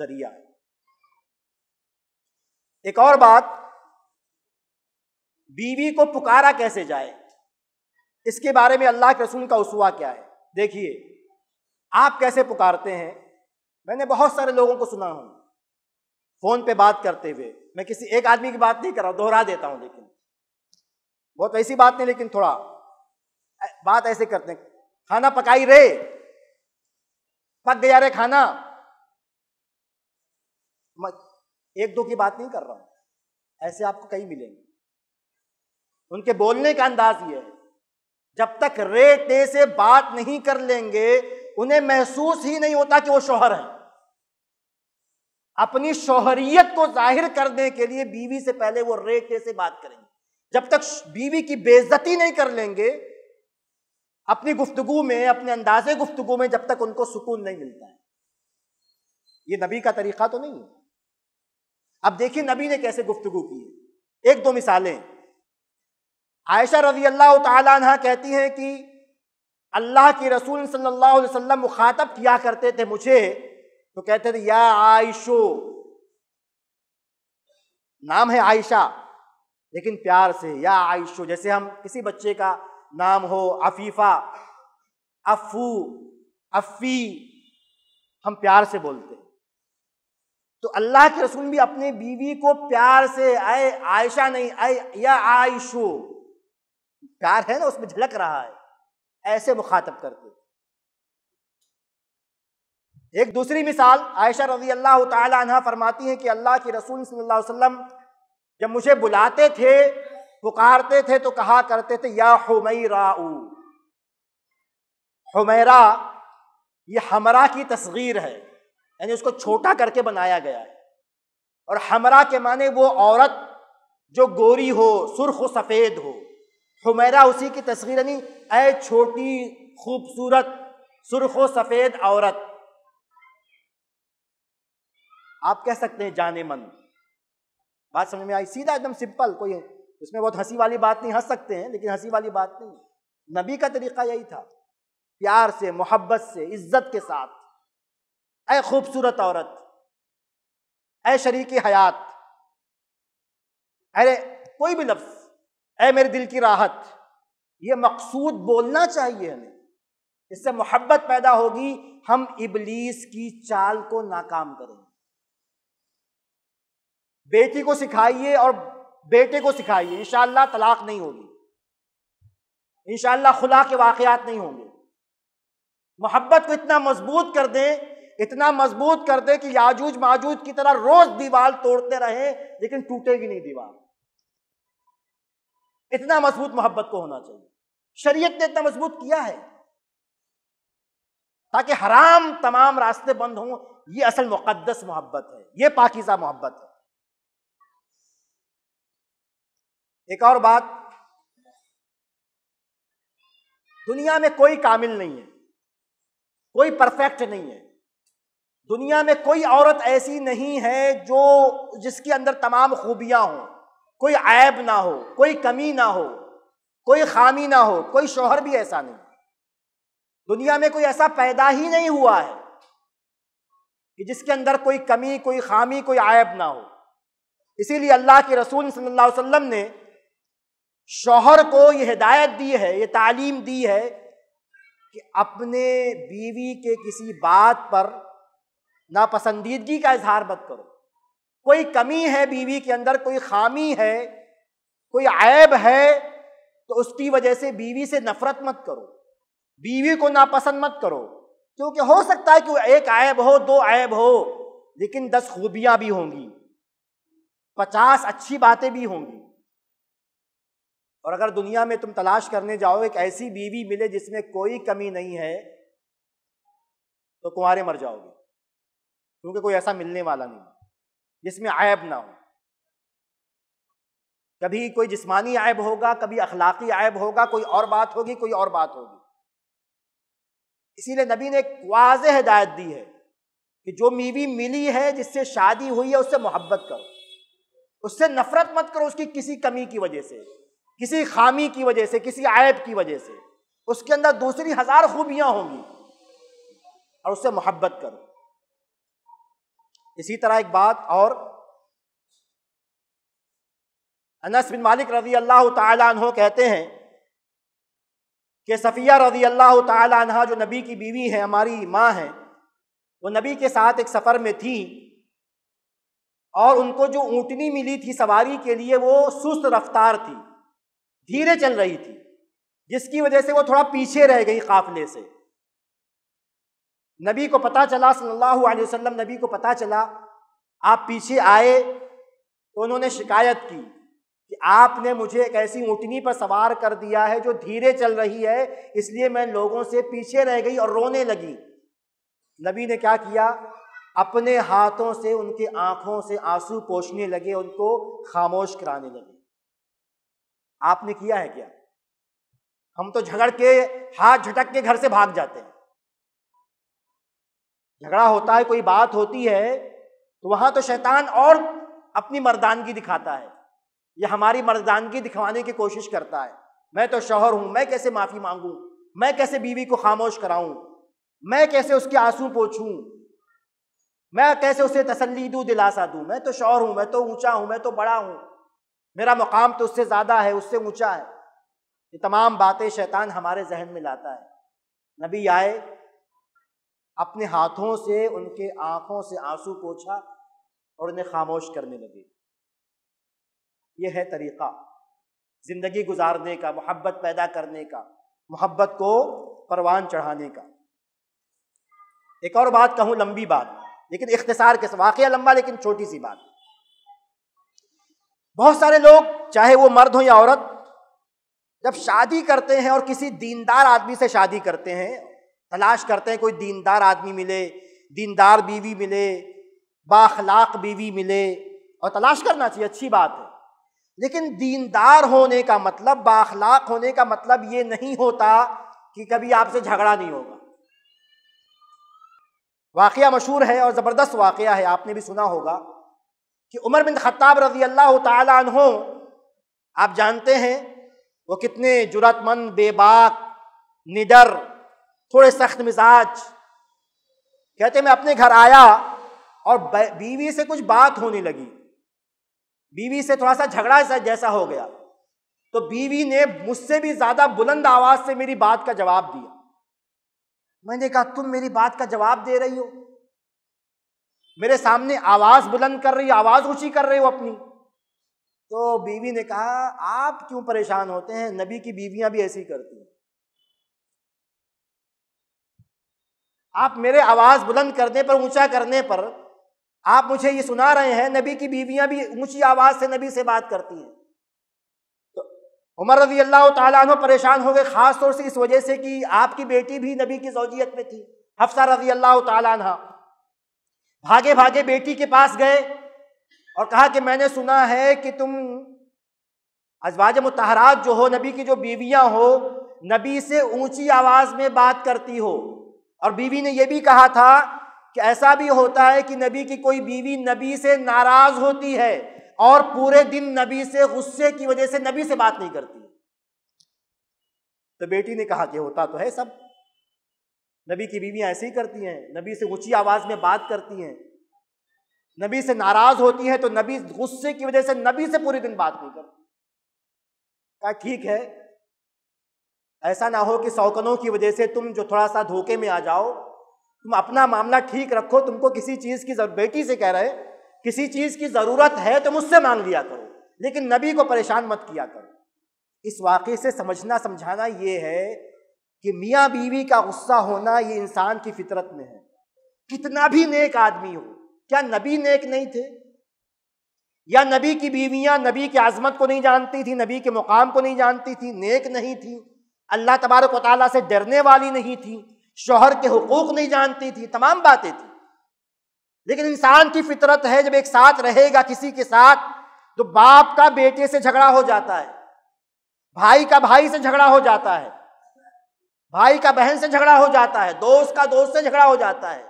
जरिया है एक और बात बीवी को पुकारा कैसे जाए इसके बारे में अल्लाह के रसूल का उसवा क्या है देखिए आप कैसे पुकारते हैं मैंने बहुत सारे लोगों को सुना हूं फोन पे बात करते हुए मैं किसी एक आदमी की बात नहीं कर रहा हूं दोहरा देता हूं लेकिन बहुत ऐसी बात नहीं लेकिन थोड़ा बात ऐसे करते हैं खाना पकाई रे पक गया रे खाना मत एक दो की बात नहीं कर रहा हूं ऐसे आपको कई मिलेंगे उनके बोलने का अंदाज यह है जब तक रे ते से बात नहीं कर लेंगे उन्हें महसूस ही नहीं होता कि वो शोहर है अपनी शोहरियत को जाहिर करने के लिए बीवी से पहले वो रे ते से बात करेंगे जब तक बीवी की बेइज्जती नहीं कर लेंगे अपनी गुफ्तगु में अपने अंदाजे गुफ्तगु में जब तक उनको सुकून नहीं मिलता है ये नबी का तरीका तो नहीं है अब देखिए नबी ने कैसे गुफ्तगु की है एक दो मिसालें आयशा रजी अल्लाह तह कहती हैं कि अल्लाह के रसूल सल्लल्लाहु अलैहि वसल्लम मुखातब किया करते थे मुझे तो कहते थे या आयशो नाम है आयशा लेकिन प्यार से या आयशो जैसे हम किसी बच्चे का नाम हो अफीफा अफू अफ़ी हम प्यार से बोलते तो अल्लाह के रसूल भी अपने बीवी को प्यार से आए आयशा नहीं आए या आयशो प्यार है ना उसमें झलक रहा है ऐसे मुखातब करते एक दूसरी मिसाल आयशा रजी अल्लाह तह फरमाती हैं कि अल्लाह के रसूल सल्लल्लाहु अलैहि वसल्लम जब मुझे बुलाते थे पुकारते थे तो कहा करते थे या हुमैरा हुमैरा ये हमरा की तस्गीर है यानी उसको छोटा करके बनाया गया है और हमरा के माने वो औरत जो गोरी हो सुर्ख हो सफ़ेद हो हमेरा उसी की तस्वीर नहीं ए छोटी खूबसूरत सुर्ख व सफ़ेद औरत आप कह सकते हैं जाने मन बात समझ में आई सीधा एकदम सिंपल कोई इसमें बहुत हंसी वाली बात नहीं हंस सकते हैं लेकिन हंसी वाली बात नहीं नबी का तरीका यही था प्यार से मोहब्बत से इज्जत के साथ ए खूबसूरत औरत ए शरीकी हयात अरे कोई भी लफ्ज़ ए मेरे दिल की राहत ये मकसूद बोलना चाहिए हमें इससे मोहब्बत पैदा होगी हम इबलीस की चाल को नाकाम करेंगे बेटी को सिखाइए और बेटे को सिखाइए इंशाला तलाक नहीं होगी इंशाला खुला के वाकयात नहीं होंगे मोहब्बत को इतना मजबूत कर दें इतना मजबूत कर दे कि याजूज माजूज की तरह रोज दीवार तोड़ते रहे लेकिन टूटेगी नहीं दीवार इतना मजबूत मोहब्बत को होना चाहिए शरीयत ने इतना मजबूत किया है ताकि हराम तमाम रास्ते बंद हों ये असल मुकद्दस मोहब्बत है ये पाकिजा मोहब्बत है एक और बात दुनिया में कोई कामिल नहीं है कोई परफेक्ट नहीं है दुनिया में कोई औरत ऐसी नहीं है जो जिसके अंदर तमाम खूबियां हों कोई ऐब ना हो कोई कमी ना हो कोई खामी ना हो कोई शोहर भी ऐसा नहीं दुनिया में कोई ऐसा पैदा ही नहीं हुआ है कि जिसके अंदर कोई कमी कोई खामी कोई ऐब ना हो इसीलिए अल्लाह के रसूल सल्लल्लाहु अलैहि वसल्लम ने शोहर को यह हिदायत दी है ये तालीम दी है कि अपने बीवी के किसी बात पर नापसंदीदगी का इजहार मत करो कोई कमी है बीवी के अंदर कोई खामी है कोई ऐब है तो उसकी वजह से बीवी से नफरत मत करो बीवी को नापसंद मत करो क्योंकि हो सकता है कि एक ऐब हो दो ऐब हो लेकिन दस खूबियां भी होंगी पचास अच्छी बातें भी होंगी और अगर दुनिया में तुम तलाश करने जाओ एक ऐसी बीवी मिले जिसमें कोई कमी नहीं है तो कुंवारे मर जाओगे क्योंकि कोई ऐसा मिलने वाला नहीं जिसमें ऐब ना हो कभी कोई जिस्मानी ऐब होगा कभी अखलाकी ऐब होगा कोई और बात होगी कोई और बात होगी इसीलिए नबी ने एक वाज हिदायत दी है कि जो बीवी मिली है जिससे शादी हुई है उससे मोहब्बत करो उससे नफरत मत करो उसकी किसी कमी की वजह से किसी खामी की वजह से किसी ऐब की वजह से उसके अंदर दूसरी हजार खूबियां होंगी और उससे मोहब्बत करो इसी तरह एक बात और अनस बिन मालिक रजी अल्लाह तहो कहते हैं कि सफ़िया रजी अल्लाह तहा जो नबी की बीवी है हमारी माँ है वो नबी के साथ एक सफ़र में थी और उनको जो ऊँटनी मिली थी सवारी के लिए वो सुस्त रफ्तार थी धीरे चल रही थी जिसकी वजह से वो थोड़ा पीछे रह गई काफिले से नबी को पता चला सल्लल्लाहु अलैहि वसल्लम नबी को पता चला आप पीछे आए तो उन्होंने शिकायत की कि आपने मुझे एक ऐसी ऊँटनी पर सवार कर दिया है जो धीरे चल रही है इसलिए मैं लोगों से पीछे रह गई और रोने लगी नबी ने क्या किया अपने हाथों से उनके आंखों से आंसू पोछने लगे उनको खामोश कराने लगे आपने किया है क्या हम तो झगड़ के हाथ झटक के घर से भाग जाते हैं झगड़ा होता है कोई बात होती है तो वहां तो शैतान और अपनी मर्दानगी दिखाता है यह हमारी मर्दानगी दिखवाने की कोशिश करता है मैं तो शोहर हूं मैं कैसे माफी मांगू मैं कैसे बीवी को खामोश कराऊं मैं कैसे उसके आंसू पोछू मैं कैसे उसे तसली दू दिलासा दू मैं तो शौहर हूं मैं तो ऊंचा हूं मैं तो बड़ा हूं मेरा मुकाम तो उससे ज़्यादा है उससे ऊंचा है ये तमाम बातें शैतान हमारे जहन में लाता है नबी आए अपने हाथों से उनके आंखों से आंसू पोछा और उन्हें खामोश करने लगे यह है तरीका जिंदगी गुजारने का मोहब्बत पैदा करने का मोहब्बत को परवान चढ़ाने का एक और बात कहूं लंबी बात लेकिन इख्तिसार के वाक़ लंबा लेकिन छोटी सी बात बहुत सारे लोग चाहे वो मर्द हो या औरत जब शादी करते हैं और किसी दीनदार आदमी से शादी करते हैं तलाश करते हैं कोई दीनदार आदमी मिले दीनदार बीवी मिले बाखलाक बीवी मिले और तलाश करना चाहिए अच्छी बात है लेकिन दीनदार होने का मतलब बाखलाक होने का मतलब ये नहीं होता कि कभी आपसे झगड़ा नहीं होगा वाक़ मशहूर है और ज़बरदस्त वाक़ है आपने भी सुना होगा कि उमर बिन खत्ताब रजी अल्लाह तहों आप जानते हैं वो कितने जुरतमंद बेबाक निडर थोड़े सख्त मिजाज कहते मैं अपने घर आया और बीवी से कुछ बात होने लगी बीवी से थोड़ा सा झगड़ा सा जैसा हो गया तो बीवी ने मुझसे भी ज्यादा बुलंद आवाज से मेरी बात का जवाब दिया मैंने कहा तुम मेरी बात का जवाब दे रही हो मेरे सामने आवाज बुलंद कर रही हो आवाज ऊंची कर रही हो अपनी तो बीवी ने कहा आप क्यों परेशान होते हैं नबी की बीवियां भी ऐसी करती हैं आप मेरे आवाज़ बुलंद करने पर ऊंचा करने पर आप मुझे ये सुना रहे हैं नबी की बीवियां भी ऊंची आवाज़ से नबी से बात करती हैं तो उमर रजी अल्लाह तु परेशान हो गए ख़ास तौर से इस वजह से कि आपकी बेटी भी नबी की सौजियत में थी हफ्सा रजी अल्लाह तला भागे भागे बेटी के पास गए और कहा कि मैंने सुना है कि तुम अजवाज मतहरात जो हो नबी की जो बीवियां हो नबी से ऊंची आवाज़ में बात करती हो और बीवी ने यह भी कहा था कि ऐसा भी होता है कि नबी की कोई बीवी नबी से नाराज होती है और पूरे दिन नबी से गुस्से की वजह से नबी से बात नहीं करती तो बेटी ने कहा कि होता तो है सब नबी की बीवियां ऐसे ही करती हैं नबी से ऊंची आवाज में बात करती हैं नबी से नाराज होती है तो नबी गुस्से की वजह से नबी से पूरे दिन बात नहीं करती कहा ठीक है ऐसा ना हो कि शौकनों की वजह से तुम जो थोड़ा सा धोखे में आ जाओ तुम अपना मामला ठीक रखो तुमको किसी चीज़ की बेटी से कह रहे किसी चीज़ की ज़रूरत है तो मुझसे मांग लिया करो लेकिन नबी को परेशान मत किया करो इस वाक़े से समझना समझाना ये है कि मियाँ बीवी का गुस्सा होना ये इंसान की फितरत में है कितना भी नेक आदमी हो क्या नबी नेक नहीं थे या नबी की बीवियां नबी की आजमत को नहीं जानती थी नबी के मुकाम को नहीं जानती थी नेक नहीं थी अल्लाह तबारक वाली से डरने वाली नहीं थी शोहर के हकूक नहीं जानती थी तमाम बातें थी लेकिन इंसान की फितरत है जब एक साथ रहेगा किसी के साथ तो बाप का बेटे से झगड़ा हो जाता है भाई का भाई से झगड़ा हो जाता है भाई का बहन से झगड़ा हो जाता है दोस्त का दोस्त से झगड़ा हो जाता है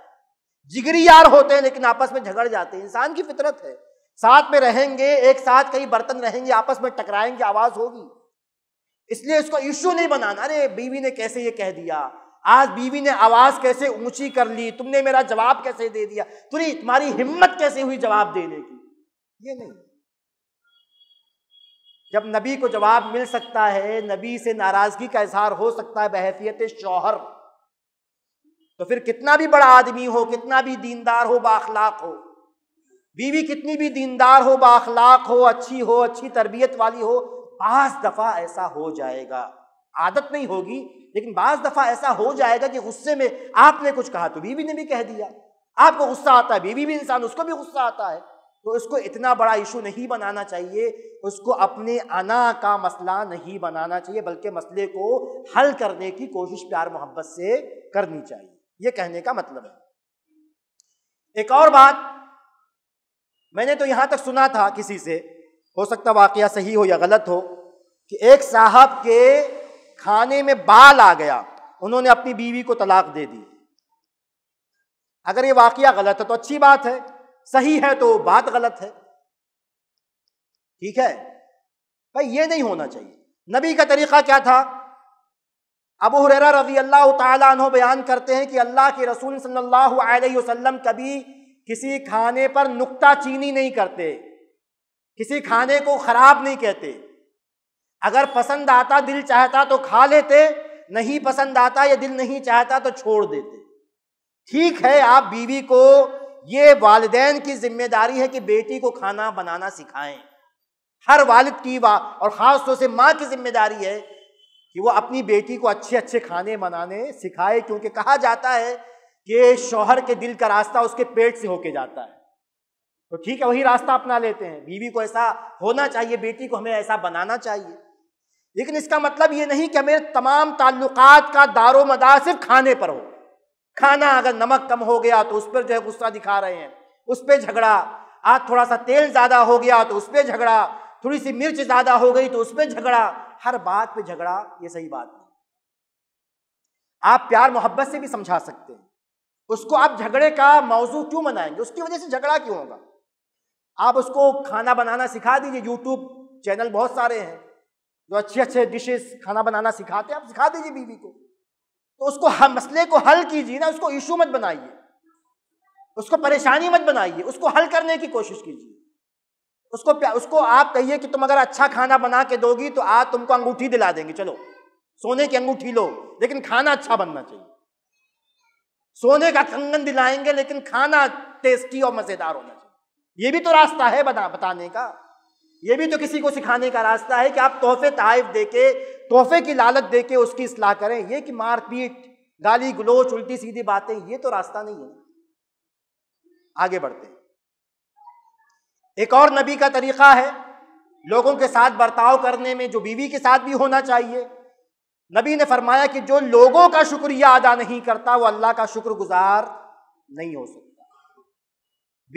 जिगरी यार होते हैं लेकिन आपस में झगड़ जाते हैं इंसान की फितरत है साथ में रहेंगे एक साथ कई बर्तन रहेंगे आपस में टकराएंगे आवाज होगी इसलिए इसको इश्यू नहीं बनाना अरे बीवी ने कैसे ये कह दिया आज बीवी ने आवाज कैसे ऊंची कर ली तुमने मेरा जवाब कैसे दे दिया तुरी तुम्हारी हिम्मत कैसे हुई जवाब देने की ये नहीं जब नबी को जवाब मिल सकता है नबी से नाराजगी का इजहार हो सकता है बहसीत शौहर तो फिर कितना भी बड़ा आदमी हो कितना भी दीनदार हो बाखलाक हो बीवी कितनी भी दीनदार हो बाखलाक हो अच्छी हो अच्छी तरबियत वाली हो बाज दफ़ा ऐसा हो जाएगा आदत नहीं होगी लेकिन बाज दफ़ा ऐसा हो जाएगा कि गुस्से में आपने कुछ कहा तो बीवी ने भी कह दिया आपको गुस्सा आता है बीवी भी इंसान उसको भी गुस्सा आता है तो इसको इतना बड़ा इशू नहीं बनाना चाहिए उसको अपने अना का मसला नहीं बनाना चाहिए बल्कि मसले को हल करने की कोशिश प्यार मोहब्बत से करनी चाहिए ये कहने का मतलब है एक और बात मैंने तो यहां तक सुना था किसी से हो सकता वाक़ सही हो या गलत हो कि एक साहब के खाने में बाल आ गया उन्होंने अपनी बीवी को तलाक दे दी अगर ये वाक़ गलत है तो अच्छी बात है सही है तो बात गलत है ठीक है भाई ये नहीं होना चाहिए नबी का तरीका क्या था अब हुररा रजी अल्लाह तु बयान करते हैं कि अल्लाह के रसूल सल्लल्लाहु अलैहि वसल्लम कभी किसी खाने पर नुकता चीनी नहीं करते किसी खाने को खराब नहीं कहते अगर पसंद आता दिल चाहता तो खा लेते नहीं पसंद आता या दिल नहीं चाहता तो छोड़ देते ठीक है आप बीवी को ये वालदेन की जिम्मेदारी है कि बेटी को खाना बनाना सिखाएं हर वालिद की वा और ख़ास तौर से माँ की जिम्मेदारी है कि वो अपनी बेटी को अच्छे अच्छे खाने बनाने सिखाए क्योंकि कहा जाता है कि शौहर के दिल का रास्ता उसके पेट से होके जाता है तो ठीक है वही रास्ता अपना लेते हैं बीवी को ऐसा होना चाहिए बेटी को हमें ऐसा बनाना चाहिए लेकिन इसका मतलब ये नहीं कि हमें तमाम ताल्लुकात का दारो मदार सिर्फ खाने पर हो खाना अगर नमक कम हो गया तो उस पर जो है गुस्सा दिखा रहे हैं उस पर झगड़ा आज थोड़ा सा तेल ज़्यादा हो गया तो उस पर झगड़ा थोड़ी सी मिर्च ज़्यादा हो गई तो उस पर झगड़ा हर बात पे झगड़ा ये सही बात नहीं आप प्यार मोहब्बत से भी समझा सकते हैं उसको आप झगड़े का मौजू क्यों बनाएंगे उसकी वजह से झगड़ा क्यों होगा आप उसको खाना बनाना सिखा दीजिए यूट्यूब चैनल बहुत सारे हैं जो अच्छे अच्छे डिशेस खाना बनाना सिखाते हैं आप सिखा दीजिए बीवी को तो उसको हम मसले को हल कीजिए ना उसको इशू मत बनाइए उसको परेशानी मत बनाइए उसको हल करने की कोशिश कीजिए उसको उसको आप कहिए कि तुम अगर अच्छा खाना बना के दोगी तो आज तुमको अंगूठी दिला देंगे चलो सोने की अंगूठी लो लेकिन खाना अच्छा बनना चाहिए सोने का कंगन दिलाएंगे लेकिन खाना टेस्टी और मजेदार होना ये भी तो रास्ता है बता बताने का ये भी तो किसी को सिखाने का रास्ता है कि आप तोहफे दे देके तोहफे की लालच देके उसकी इसलाह करें ये कि मारपीट गाली गलोच उल्टी सीधी बातें ये तो रास्ता नहीं है आगे बढ़ते हैं एक और नबी का तरीका है लोगों के साथ बर्ताव करने में जो बीवी के साथ भी होना चाहिए नबी ने फरमाया कि जो लोगों का शुक्रिया अदा नहीं करता वो अल्लाह का शुक्रगुजार नहीं हो सकता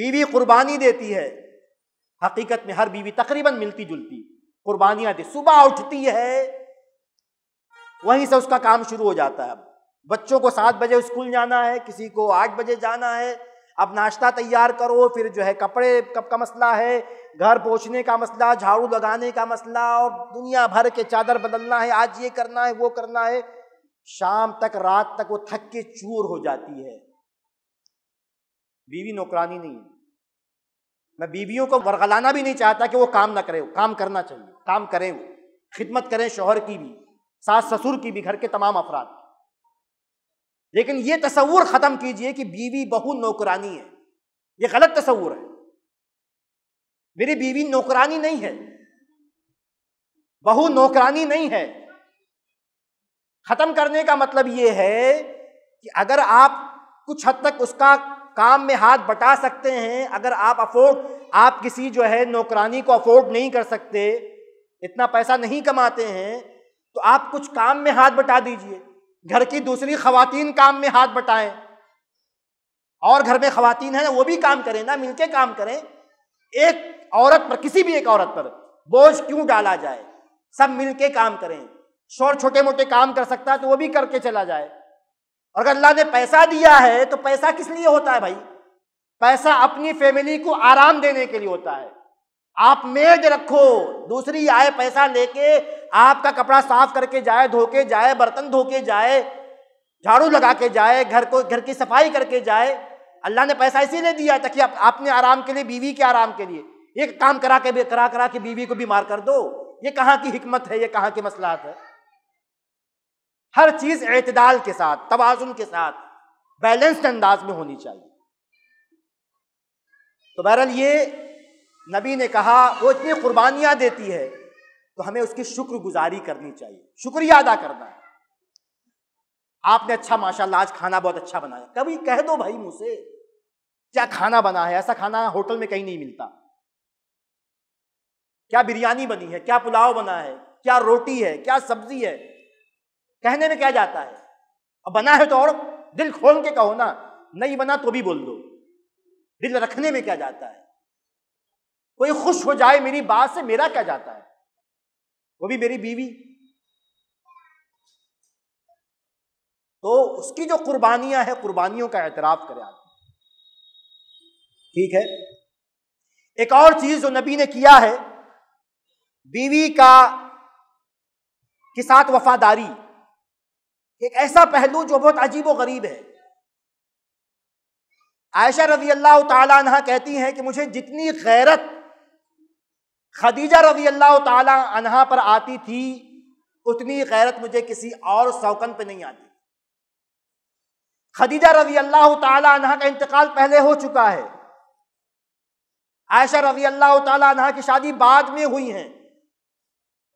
बीवी कुर्बानी देती है हकीकत में हर बीवी तकरीबन मिलती जुलती कुर्बानियां दे सुबह उठती है वहीं से उसका काम शुरू हो जाता है बच्चों को सात बजे स्कूल जाना है किसी को आठ बजे जाना है अब नाश्ता तैयार करो फिर जो है कपड़े कब का मसला है घर पहुंचने का मसला झाड़ू लगाने का मसला और दुनिया भर के चादर बदलना है आज ये करना है वो करना है शाम तक रात तक वो थक के चूर हो जाती है बीवी नौकरानी नहीं है मैं बीवियों को वरगलाना भी नहीं चाहता कि वो काम ना करे काम करना चाहिए काम करें वो खिदमत करें शोहर की भी सास ससुर की भी घर के तमाम अफराद लेकिन ये तस्वूर ख़त्म कीजिए कि बीवी बहु नौकरानी है ये गलत तस्वूर है मेरी बीवी नौकरानी नहीं है बहु नौकरानी नहीं है ख़त्म करने का मतलब ये है कि अगर आप कुछ हद तक उसका काम में हाथ बटा सकते हैं अगर आप अफोर्ड आप किसी जो है नौकरानी को अफोर्ड नहीं कर सकते इतना पैसा नहीं कमाते हैं तो आप कुछ काम में हाथ बटा दीजिए घर की दूसरी खातन काम में हाथ बटाएं और घर में खातन है ना वो भी काम करें ना मिलके काम करें एक औरत पर किसी भी एक औरत पर बोझ क्यों डाला जाए सब मिलके काम करें शोर छोटे मोटे काम कर सकता है तो वो भी करके चला जाए और अगर अल्लाह ने पैसा दिया है तो पैसा किस लिए होता है भाई पैसा अपनी फैमिली को आराम देने के लिए होता है आप मेज रखो दूसरी आए पैसा लेके आपका कपड़ा साफ करके जाए धोके जाए बर्तन धोके जाए झाड़ू लगा के जाए घर को घर की सफाई करके जाए अल्लाह ने पैसा इसीलिए दिया ताकि आप आपने आराम के लिए बीवी के आराम के लिए एक काम करा के करा करा के बीवी को बीमार कर दो ये कहाँ की हिकमत है ये कहाँ की मसलात है हर चीज एतदाल के साथ तोजुन के साथ बैलेंस्ड अंदाज में होनी चाहिए तो बहरहाल ये नबी ने कहा वो इतनी कुर्बानियां देती है तो हमें उसकी शुक्रगुजारी करनी चाहिए शुक्रिया अदा करना है आपने अच्छा माशाल्लाह आज खाना बहुत अच्छा बनाया कभी कह दो भाई मुझसे क्या खाना बना है ऐसा खाना होटल में कहीं नहीं मिलता क्या बिरयानी बनी है क्या पुलाव बना है क्या रोटी है क्या सब्जी है कहने में क्या जाता है अब बना है तो और दिल खोल के कहो ना नहीं बना तो भी बोल दो दिल रखने में क्या जाता है कोई खुश हो जाए मेरी बात से मेरा क्या जाता है वो भी मेरी बीवी तो उसकी जो कुर्बानियां हैं कुर्बानियों का एतराफ करे आदमी ठीक है एक और चीज जो नबी ने किया है बीवी का के साथ वफादारी एक ऐसा पहलू जो बहुत अजीब व गरीब है आयशा रजी अल्लाह तहा कहती हैं कि मुझे जितनी गैरत खदीजा रजी अल्लाह तहा पर आती थी उतनी गैरत मुझे किसी और सौकन पे नहीं आती खदीजा रजी अल्लाह तह का इंतकाल पहले हो चुका है आयशा रजी अल्लाह तह की शादी बाद में हुई है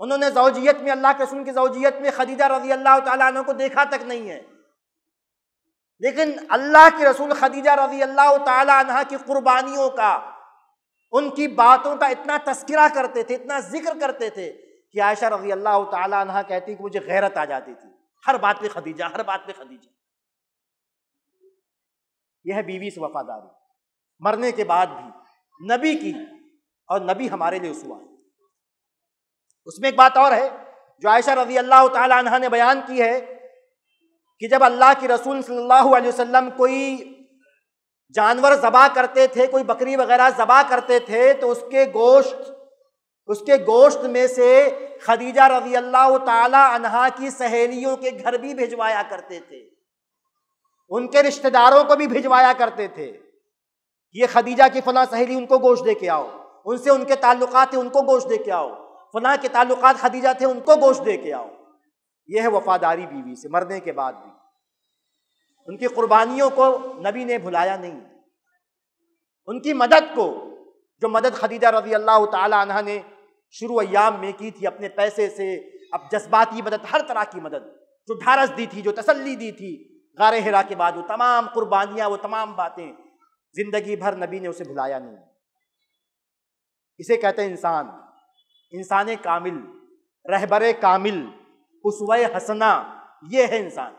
उन्होंने जवजियत में अल्लाह के रसूल की जोजियत में खदीजा रजी अल्लाह तु को देखा तक नहीं है लेकिन अल्लाह के रसूल खदीजा रजी अल्लाह तह की कुर्बानियों का उनकी बातों का इतना तस्करा करते थे इतना जिक्र करते थे कि आयशा रजी अल्लाह तह कहती कि मुझे गैरत आ जाती थी हर बात पे खदीजा हर बात पे खदीजा यह है बीवी से वफादारी मरने के बाद भी नबी की और नबी हमारे लिए उसवा है उसमें एक बात और है जो आयशा रजी अल्लाह तह ने बयान की है कि जब अल्लाह के रसूल सल्लल्लाहु अलैहि वसल्लम कोई जानवर ज़बा करते थे कोई बकरी वगैरह ज़बा करते थे तो उसके गोश्त उसके गोश्त में से खदीजा रजी अल्लाह तहा की सहेलियों के घर भी भिजवाया करते थे उनके रिश्तेदारों को भी भिजवाया करते थे ये खदीजा की फला सहेली उनको गोश्त दे के आओ उनसे उनके ताल्लुक थे उनको गोश्त दे के आओ फना के ताल्लुक खदीजा थे उनको गोश्त दे के आओ यह है वफादारी बीवी से मरने के बाद भी उनकी कुर्बानियों को नबी ने भुलाया नहीं उनकी मदद को जो मदद खदीजा रजी अल्लाह तह ने शुरू अयाम में की थी अपने पैसे से अब जज्बाती मदद हर तरह की मदद जो ढारस दी थी जो तसल्ली दी थी गार हरा के बाद वो तमाम कुर्बानियाँ वो तमाम बातें ज़िंदगी भर नबी ने उसे भुलाया नहीं इसे कहते हैं इंसान इंसान कामिल रहबर कामिल उसव हसना ये है इंसान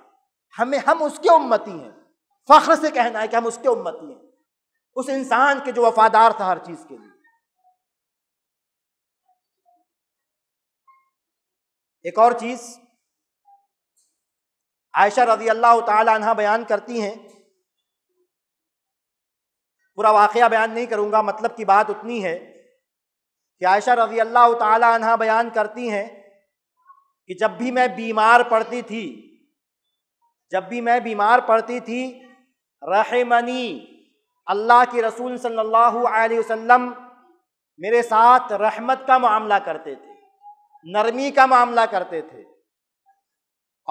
हमें हम उसके उम्मती हैं फ़ख्र से कहना है कि हम उसके उम्मती हैं उस इंसान के जो वफादार था हर चीज़ के लिए एक और चीज़ आयशा रजी अल्लाह तह बयान करती हैं पूरा वाक़ बयान नहीं करूँगा मतलब की बात उतनी है कि आयशा रजी अल्लाह तहा बयान करती हैं कि जब भी मैं बीमार पड़ती थी जब भी मैं बीमार पड़ती थी रहमनी अल्लाह के रसूल सल्लल्लाहु अलैहि वसल्लम मेरे साथ रहमत का मामला करते थे नरमी का मामला करते थे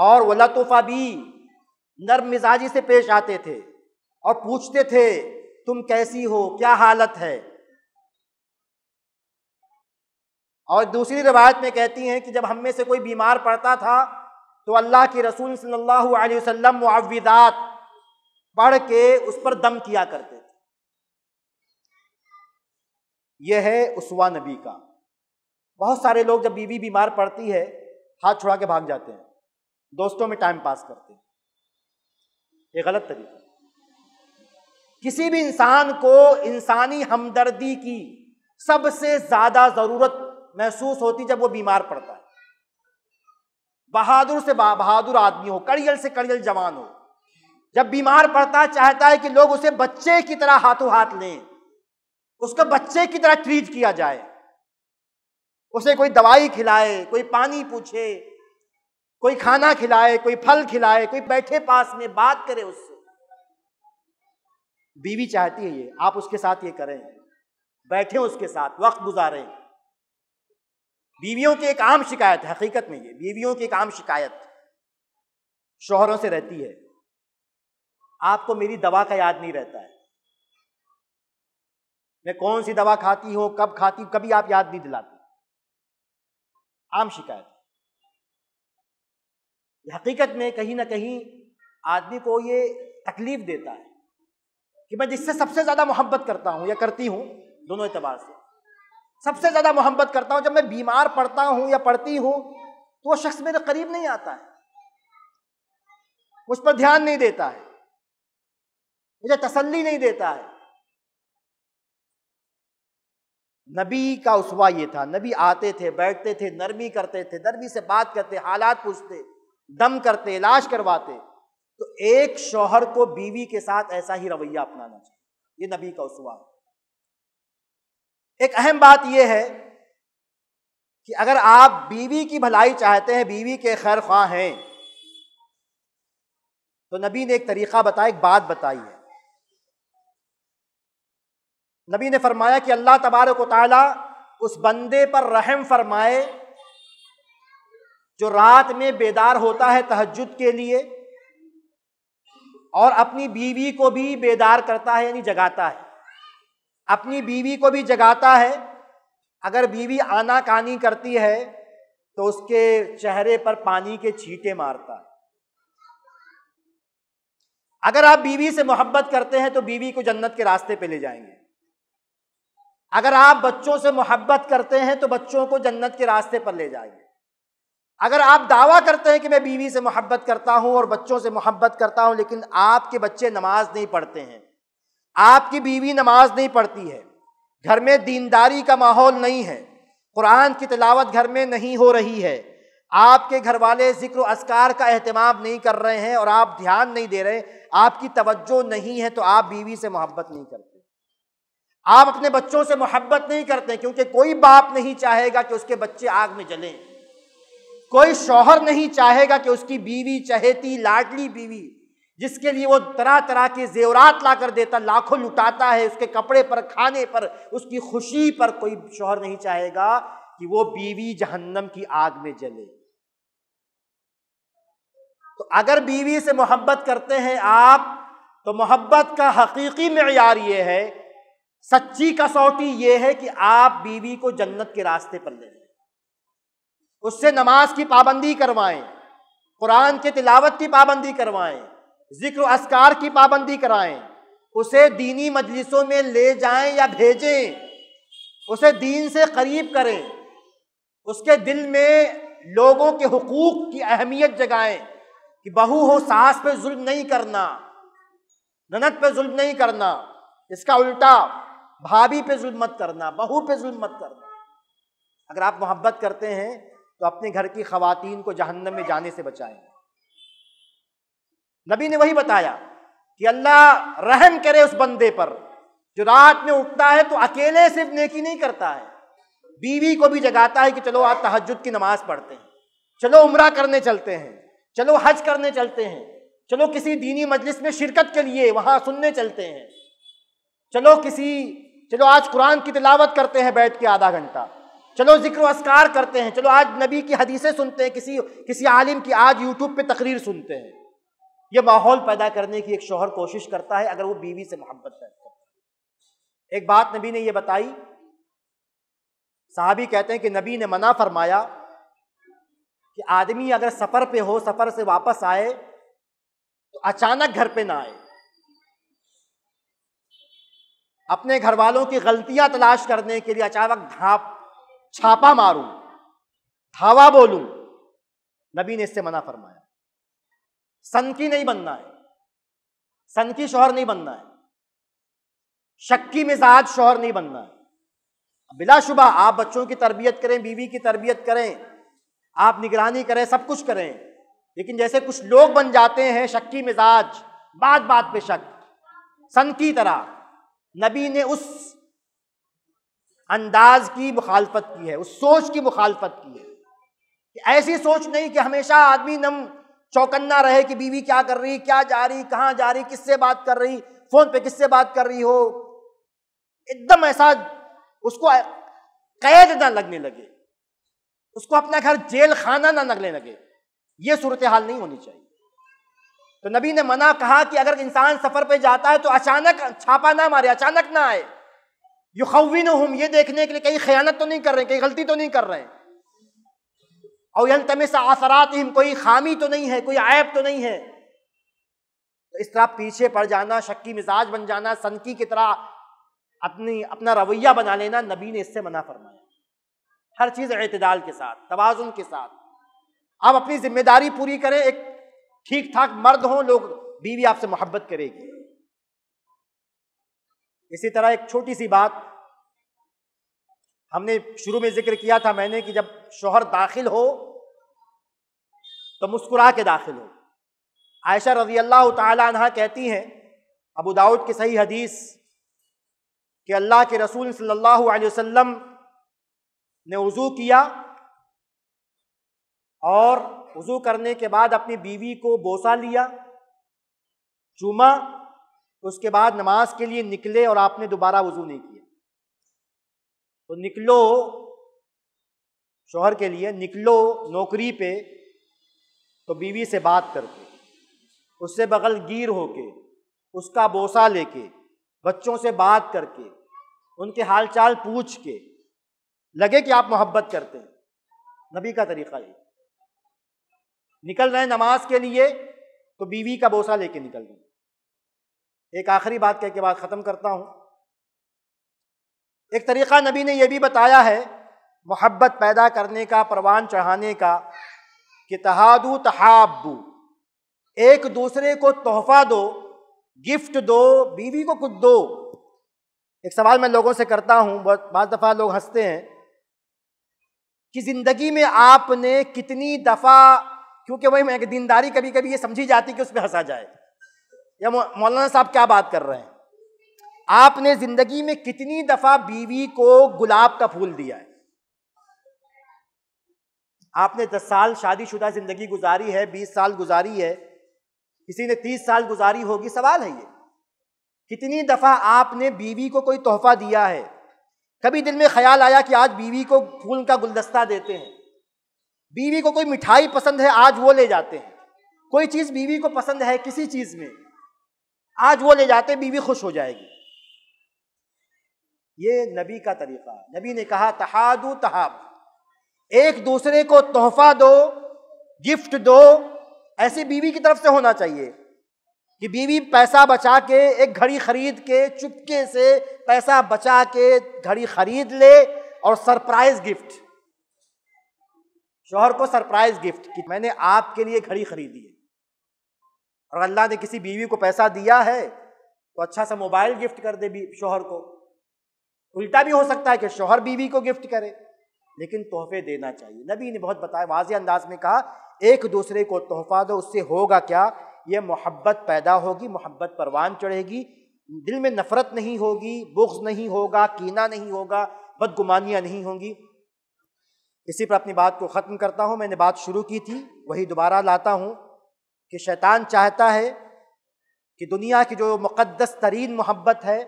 और वलतुफ़ा भी नर्म मिजाजी से पेश आते थे और पूछते थे तुम कैसी हो क्या हालत है और दूसरी रवायत में कहती हैं कि जब हम में से कोई बीमार पड़ता था तो अल्लाह के रसूल सल्लल्लाहु अलैहि वसल्लम मुआविदात पढ़ के उस पर दम किया करते थे यह है उसवा नबी का बहुत सारे लोग जब बीवी बीमार पड़ती है हाथ छुड़ा के भाग जाते हैं दोस्तों में टाइम पास करते हैं ये गलत तरीका किसी भी इंसान को इंसानी हमदर्दी की सबसे ज्यादा जरूरत महसूस होती जब वो बीमार पड़ता है बहादुर से बहादुर आदमी हो कड़ियल से कड़ियल जवान हो जब बीमार पड़ता है चाहता है कि लोग उसे बच्चे की तरह हाथों हाथ लें उसको बच्चे की तरह ट्रीट किया जाए उसे कोई दवाई खिलाए कोई पानी पूछे कोई खाना खिलाए कोई फल खिलाए कोई बैठे पास में बात करे उससे बीवी चाहती है ये आप उसके साथ ये करें बैठे उसके साथ वक्त गुजारें बीवियों की एक आम शिकायत है हकीकत में ये बीवियों की एक आम शिकायत शोहरों से रहती है आपको मेरी दवा का याद नहीं रहता है मैं कौन सी दवा खाती हूँ कब खाती हूं कभी आप याद नहीं दिलाती आम शिकायत हकीकत में कहीं ना कहीं आदमी को ये तकलीफ देता है कि मैं जिससे सबसे ज़्यादा मोहब्बत करता हूं या करती हूँ दोनों एतबार से सबसे ज़्यादा मोहब्बत करता हूं जब मैं बीमार पड़ता हूं या पढ़ती हूं तो वो शख्स मेरे करीब नहीं आता है मुझ पर ध्यान नहीं देता है मुझे तसल्ली नहीं देता है नबी का उसवा ये था नबी आते थे बैठते थे नरमी करते थे नरमी से बात करते हालात पूछते दम करते इलाज करवाते तो एक शोहर को बीवी के साथ ऐसा ही रवैया अपनाना चाहिए ये नबी का उसवा है एक अहम बात यह है कि अगर आप बीवी की भलाई चाहते हैं बीवी के खैर ख्वाह हैं तो नबी ने एक तरीका बताया एक बात बताई है नबी ने फरमाया कि अल्लाह तबारक ताला उस बंदे पर रहम फरमाए जो रात में बेदार होता है तहजद के लिए और अपनी बीवी को भी बेदार करता है यानी जगाता है अपनी बीवी को भी जगाता है अगर बीवी आनाकानी करती है तो उसके चेहरे पर पानी के छींटे मारता है अगर आप बीवी से मोहब्बत करते हैं तो बीवी को जन्नत के रास्ते पे ले जाएंगे अगर आप बच्चों से मोहब्बत करते हैं तो बच्चों को जन्नत के रास्ते पर ले जाएंगे अगर आप दावा करते हैं कि मैं बीवी से मोहब्बत करता हूं और बच्चों से मोहब्बत करता हूं लेकिन आपके बच्चे नमाज नहीं पढ़ते हैं आपकी बीवी नमाज नहीं पढ़ती है घर में दीनदारी का माहौल नहीं है कुरान की तिलावत घर में नहीं हो रही है आपके घर वाले जिक्र असकार का अहतमाम नहीं कर रहे हैं और आप ध्यान नहीं दे रहे आपकी तवज्जो नहीं है तो आप बीवी से मोहब्बत नहीं करते आप अपने बच्चों से मोहब्बत नहीं करते क्योंकि कोई बाप नहीं चाहेगा कि उसके बच्चे आग में जलें कोई शौहर नहीं चाहेगा कि उसकी बीवी चहेती लाडली बीवी जिसके लिए वो तरह तरह के जेवरात ला कर देता लाखों लुटाता है उसके कपड़े पर खाने पर उसकी खुशी पर कोई शोहर नहीं चाहेगा कि वो बीवी जहन्नम की आग में जले तो अगर बीवी से मोहब्बत करते हैं आप तो मोहब्बत का हकीकी मैार ये है सच्ची कसौटी ये है कि आप बीवी को जन्नत के रास्ते पर ले उससे नमाज की पाबंदी करवाएं कुरान के तिलावत की पाबंदी करवाएं जिक्र असकार की पाबंदी कराएं उसे दीनी मजलिसों में ले जाएं या भेजें उसे दीन से करीब करें उसके दिल में लोगों के हकूक़ की अहमियत जगाएं कि बहू हो सास पे जुल्म नहीं करना ननद पे जुल्म नहीं करना इसका उल्टा भाभी पे जुल्म मत करना बहू पे जुल्म मत करना अगर आप मोहब्बत करते हैं तो अपने घर की खातन को जहन्नम में जाने से बचाएं नबी ने वही बताया कि अल्लाह रहम करे उस बंदे पर जो रात में उठता है तो अकेले सिर्फ नेकी नहीं करता है बीवी को भी जगाता है कि चलो आप तहजद की नमाज पढ़ते हैं चलो उम्र करने चलते हैं चलो हज करने चलते हैं चलो किसी दीनी मजलिस में शिरकत के लिए वहाँ सुनने चलते हैं चलो किसी चलो आज कुरान की तिलावत करते हैं बैठ के आधा घंटा चलो जिक्र असकार करते हैं चलो आज नबी की हदीसें सुनते हैं किसी किसी आलिम की आज यूट्यूब पे तकरीर सुनते हैं ये माहौल पैदा करने की एक शोहर कोशिश करता है अगर वो बीवी से मोहब्बत करता है एक बात नबी ने यह बताई साहबी कहते हैं कि नबी ने मना फरमाया कि आदमी अगर सफ़र पे हो सफ़र से वापस आए तो अचानक घर पे ना आए अपने घर वालों की गलतियां तलाश करने के लिए अचानक धाप छापा मारूं धावा बोलूं नबी ने इससे मना फरमाया सन की नहीं बनना है सन की शोहर नहीं बनना है शक्की मिजाज शोहर नहीं बनना है बिलाशुबा आप बच्चों की तरबियत करें बीवी की तरबियत करें आप निगरानी करें सब कुछ करें लेकिन जैसे कुछ लोग बन जाते हैं शक्की मिजाज बात बात पे शक सन की तरह नबी ने उस अंदाज की मुखालफत की है उस सोच की मुखालफत की है कि ऐसी सोच नहीं कि हमेशा आदमी नम चौकन्ना रहे कि बीवी क्या कर रही क्या जा रही कहाँ जा रही किससे बात कर रही फोन पे किससे बात कर रही हो एकदम ऐसा उसको कैद ना लगने लगे उसको अपना घर जेल खाना ना लगने लगे ये सूरत हाल नहीं होनी चाहिए तो नबी ने मना कहा कि अगर इंसान सफर पे जाता है तो अचानक छापा ना मारे अचानक ना आए खवीन हम ये देखने के लिए कहीं खयानत तो नहीं कर रहे कहीं गलती तो नहीं कर रहे हैं और तमेसा आसरात हिम कोई खामी तो नहीं है कोई ऐब तो नहीं है तो इस तरह पीछे पड़ जाना शक्की मिजाज बन जाना सनकी की तरह अपनी अपना रवैया बना लेना नबी ने इससे मना फरमाया हर चीज़ अतदाल के साथ तोज़ुन के साथ आप अपनी जिम्मेदारी पूरी करें एक ठीक ठाक मर्द हों लोग बीवी आपसे मोहब्बत करेगी इसी तरह एक छोटी सी बात हमने शुरू में जिक्र किया था मैंने कि जब शोहर दाखिल हो तो मुस्कुरा के दाखिल हो आयशा रजी अल्लाह तहा कहती हैं अबू दाऊद की सही हदीस कि अल्लाह के रसूल सल्लल्लाहु अलैहि वसल्लम ने वज़ू किया और वज़ू करने के बाद अपनी बीवी को बोसा लिया चूमा उसके बाद नमाज के लिए निकले और आपने दोबारा वज़ू नहीं किया तो निकलो शोहर के लिए निकलो नौकरी पे तो बीवी से बात करके उससे बगल गिर होके उसका बोसा लेके बच्चों से बात करके उनके हालचाल पूछ के लगे कि आप मोहब्बत करते हैं नबी का तरीका ये निकल रहे नमाज के लिए तो बीवी का बोसा लेके निकल रहे एक आखिरी बात कह के बाद ख़त्म करता हूँ एक तरीक़ा नबी ने यह भी बताया है मोहब्बत पैदा करने का परवान चढ़ाने का कि तहादू तहाबू एक दूसरे को तोहफा दो गिफ्ट दो बीवी को कुछ दो एक सवाल मैं लोगों से करता हूँ बहुत बहुत दफ़ा लोग हंसते हैं कि ज़िंदगी में आपने कितनी दफ़ा क्योंकि वही मैं दीनदारी कभी कभी ये समझी जाती कि उस पर हंसा जाए या मौलाना साहब क्या बात कर रहे हैं आपने जिंदगी में कितनी दफा बीवी को गुलाब का फूल दिया है आपने दस साल शादीशुदा जिंदगी गुजारी है बीस साल गुजारी है किसी ने तीस साल गुजारी होगी सवाल है ये कितनी दफा आपने बीवी को कोई तोहफा दिया है कभी दिल में ख्याल आया कि आज बीवी को फूल का गुलदस्ता देते हैं बीवी को कोई मिठाई पसंद है आज वो ले जाते हैं कोई चीज़ बीवी को पसंद है किसी चीज़ में आज वो ले जाते बीवी खुश हो जाएगी ये नबी का तरीका है नबी ने कहा तहादु तहाब एक दूसरे को तोहफा दो गिफ्ट दो ऐसी बीवी की तरफ से होना चाहिए कि बीवी पैसा बचा के एक घड़ी खरीद के चुपके से पैसा बचा के घड़ी खरीद ले और सरप्राइज गिफ्ट शोहर को सरप्राइज गिफ्ट कि मैंने आपके लिए घड़ी खरीदी है और अल्लाह ने किसी बीवी को पैसा दिया है तो अच्छा सा मोबाइल गिफ्ट कर दे शोहर को उल्टा भी हो सकता है कि शोहर बीवी को गिफ्ट करे लेकिन तोहफे देना चाहिए नबी ने बहुत बताया वाज अंदाज में कहा एक दूसरे को तोहफा दो उससे होगा क्या ये मोहब्बत पैदा होगी मोहब्बत परवान चढ़ेगी दिल में नफरत नहीं होगी बुग्ज नहीं होगा कीना नहीं होगा बदगुमानियाँ नहीं होंगी इसी पर अपनी बात को ख़त्म करता हूँ मैंने बात शुरू की थी वही दोबारा लाता हूँ कि शैतान चाहता है कि दुनिया की जो मुक़दस तरीन मोहब्बत है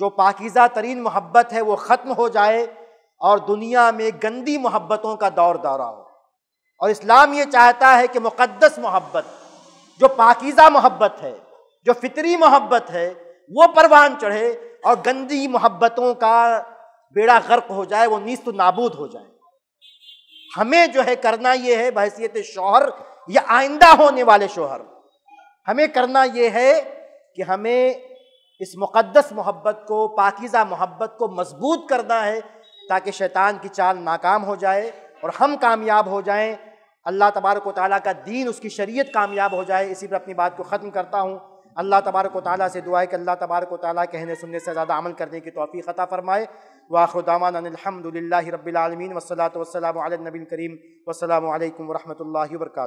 जो पाकिज़ा तरीन मोहब्बत है वो ख़त्म हो जाए और दुनिया में गंदी मोहब्बतों का दौर दौरा हो और इस्लाम ये चाहता है कि मुक़दस मोहब्बत जो पाकिज़ा मोहब्बत है जो फितरी मोहब्बत है वो परवान चढ़े और गंदी मोहब्बतों का बेड़ा गर्क हो जाए वो नीस्त नाबूद हो जाए हमें जो है करना ये है बहसीत शोहर या आइंदा होने वाले शोहर हमें करना ये है कि हमें इस मुक़दस मोहब्बत को पाकिज़ा मोहब्बत को मजबूत करना है ताकि शैतान की चाल नाकाम हो जाए और हम कामयाब हो जाएं अल्लाह तबारक ताली का दीन उसकी शरीयत कामयाब हो जाए इसी पर अपनी बात को ख़त्म करता हूँ अल्लाह तबारक ताली से दुआ कि अल्लाह तबारक ताली कहने सुनने से ज़्यादा अमल करने की तोफ़ी ख़ता फ़रमाए वाखुदामान रबालमीन वसलात वसलम नबी करीम वसलम वरहमल वर्का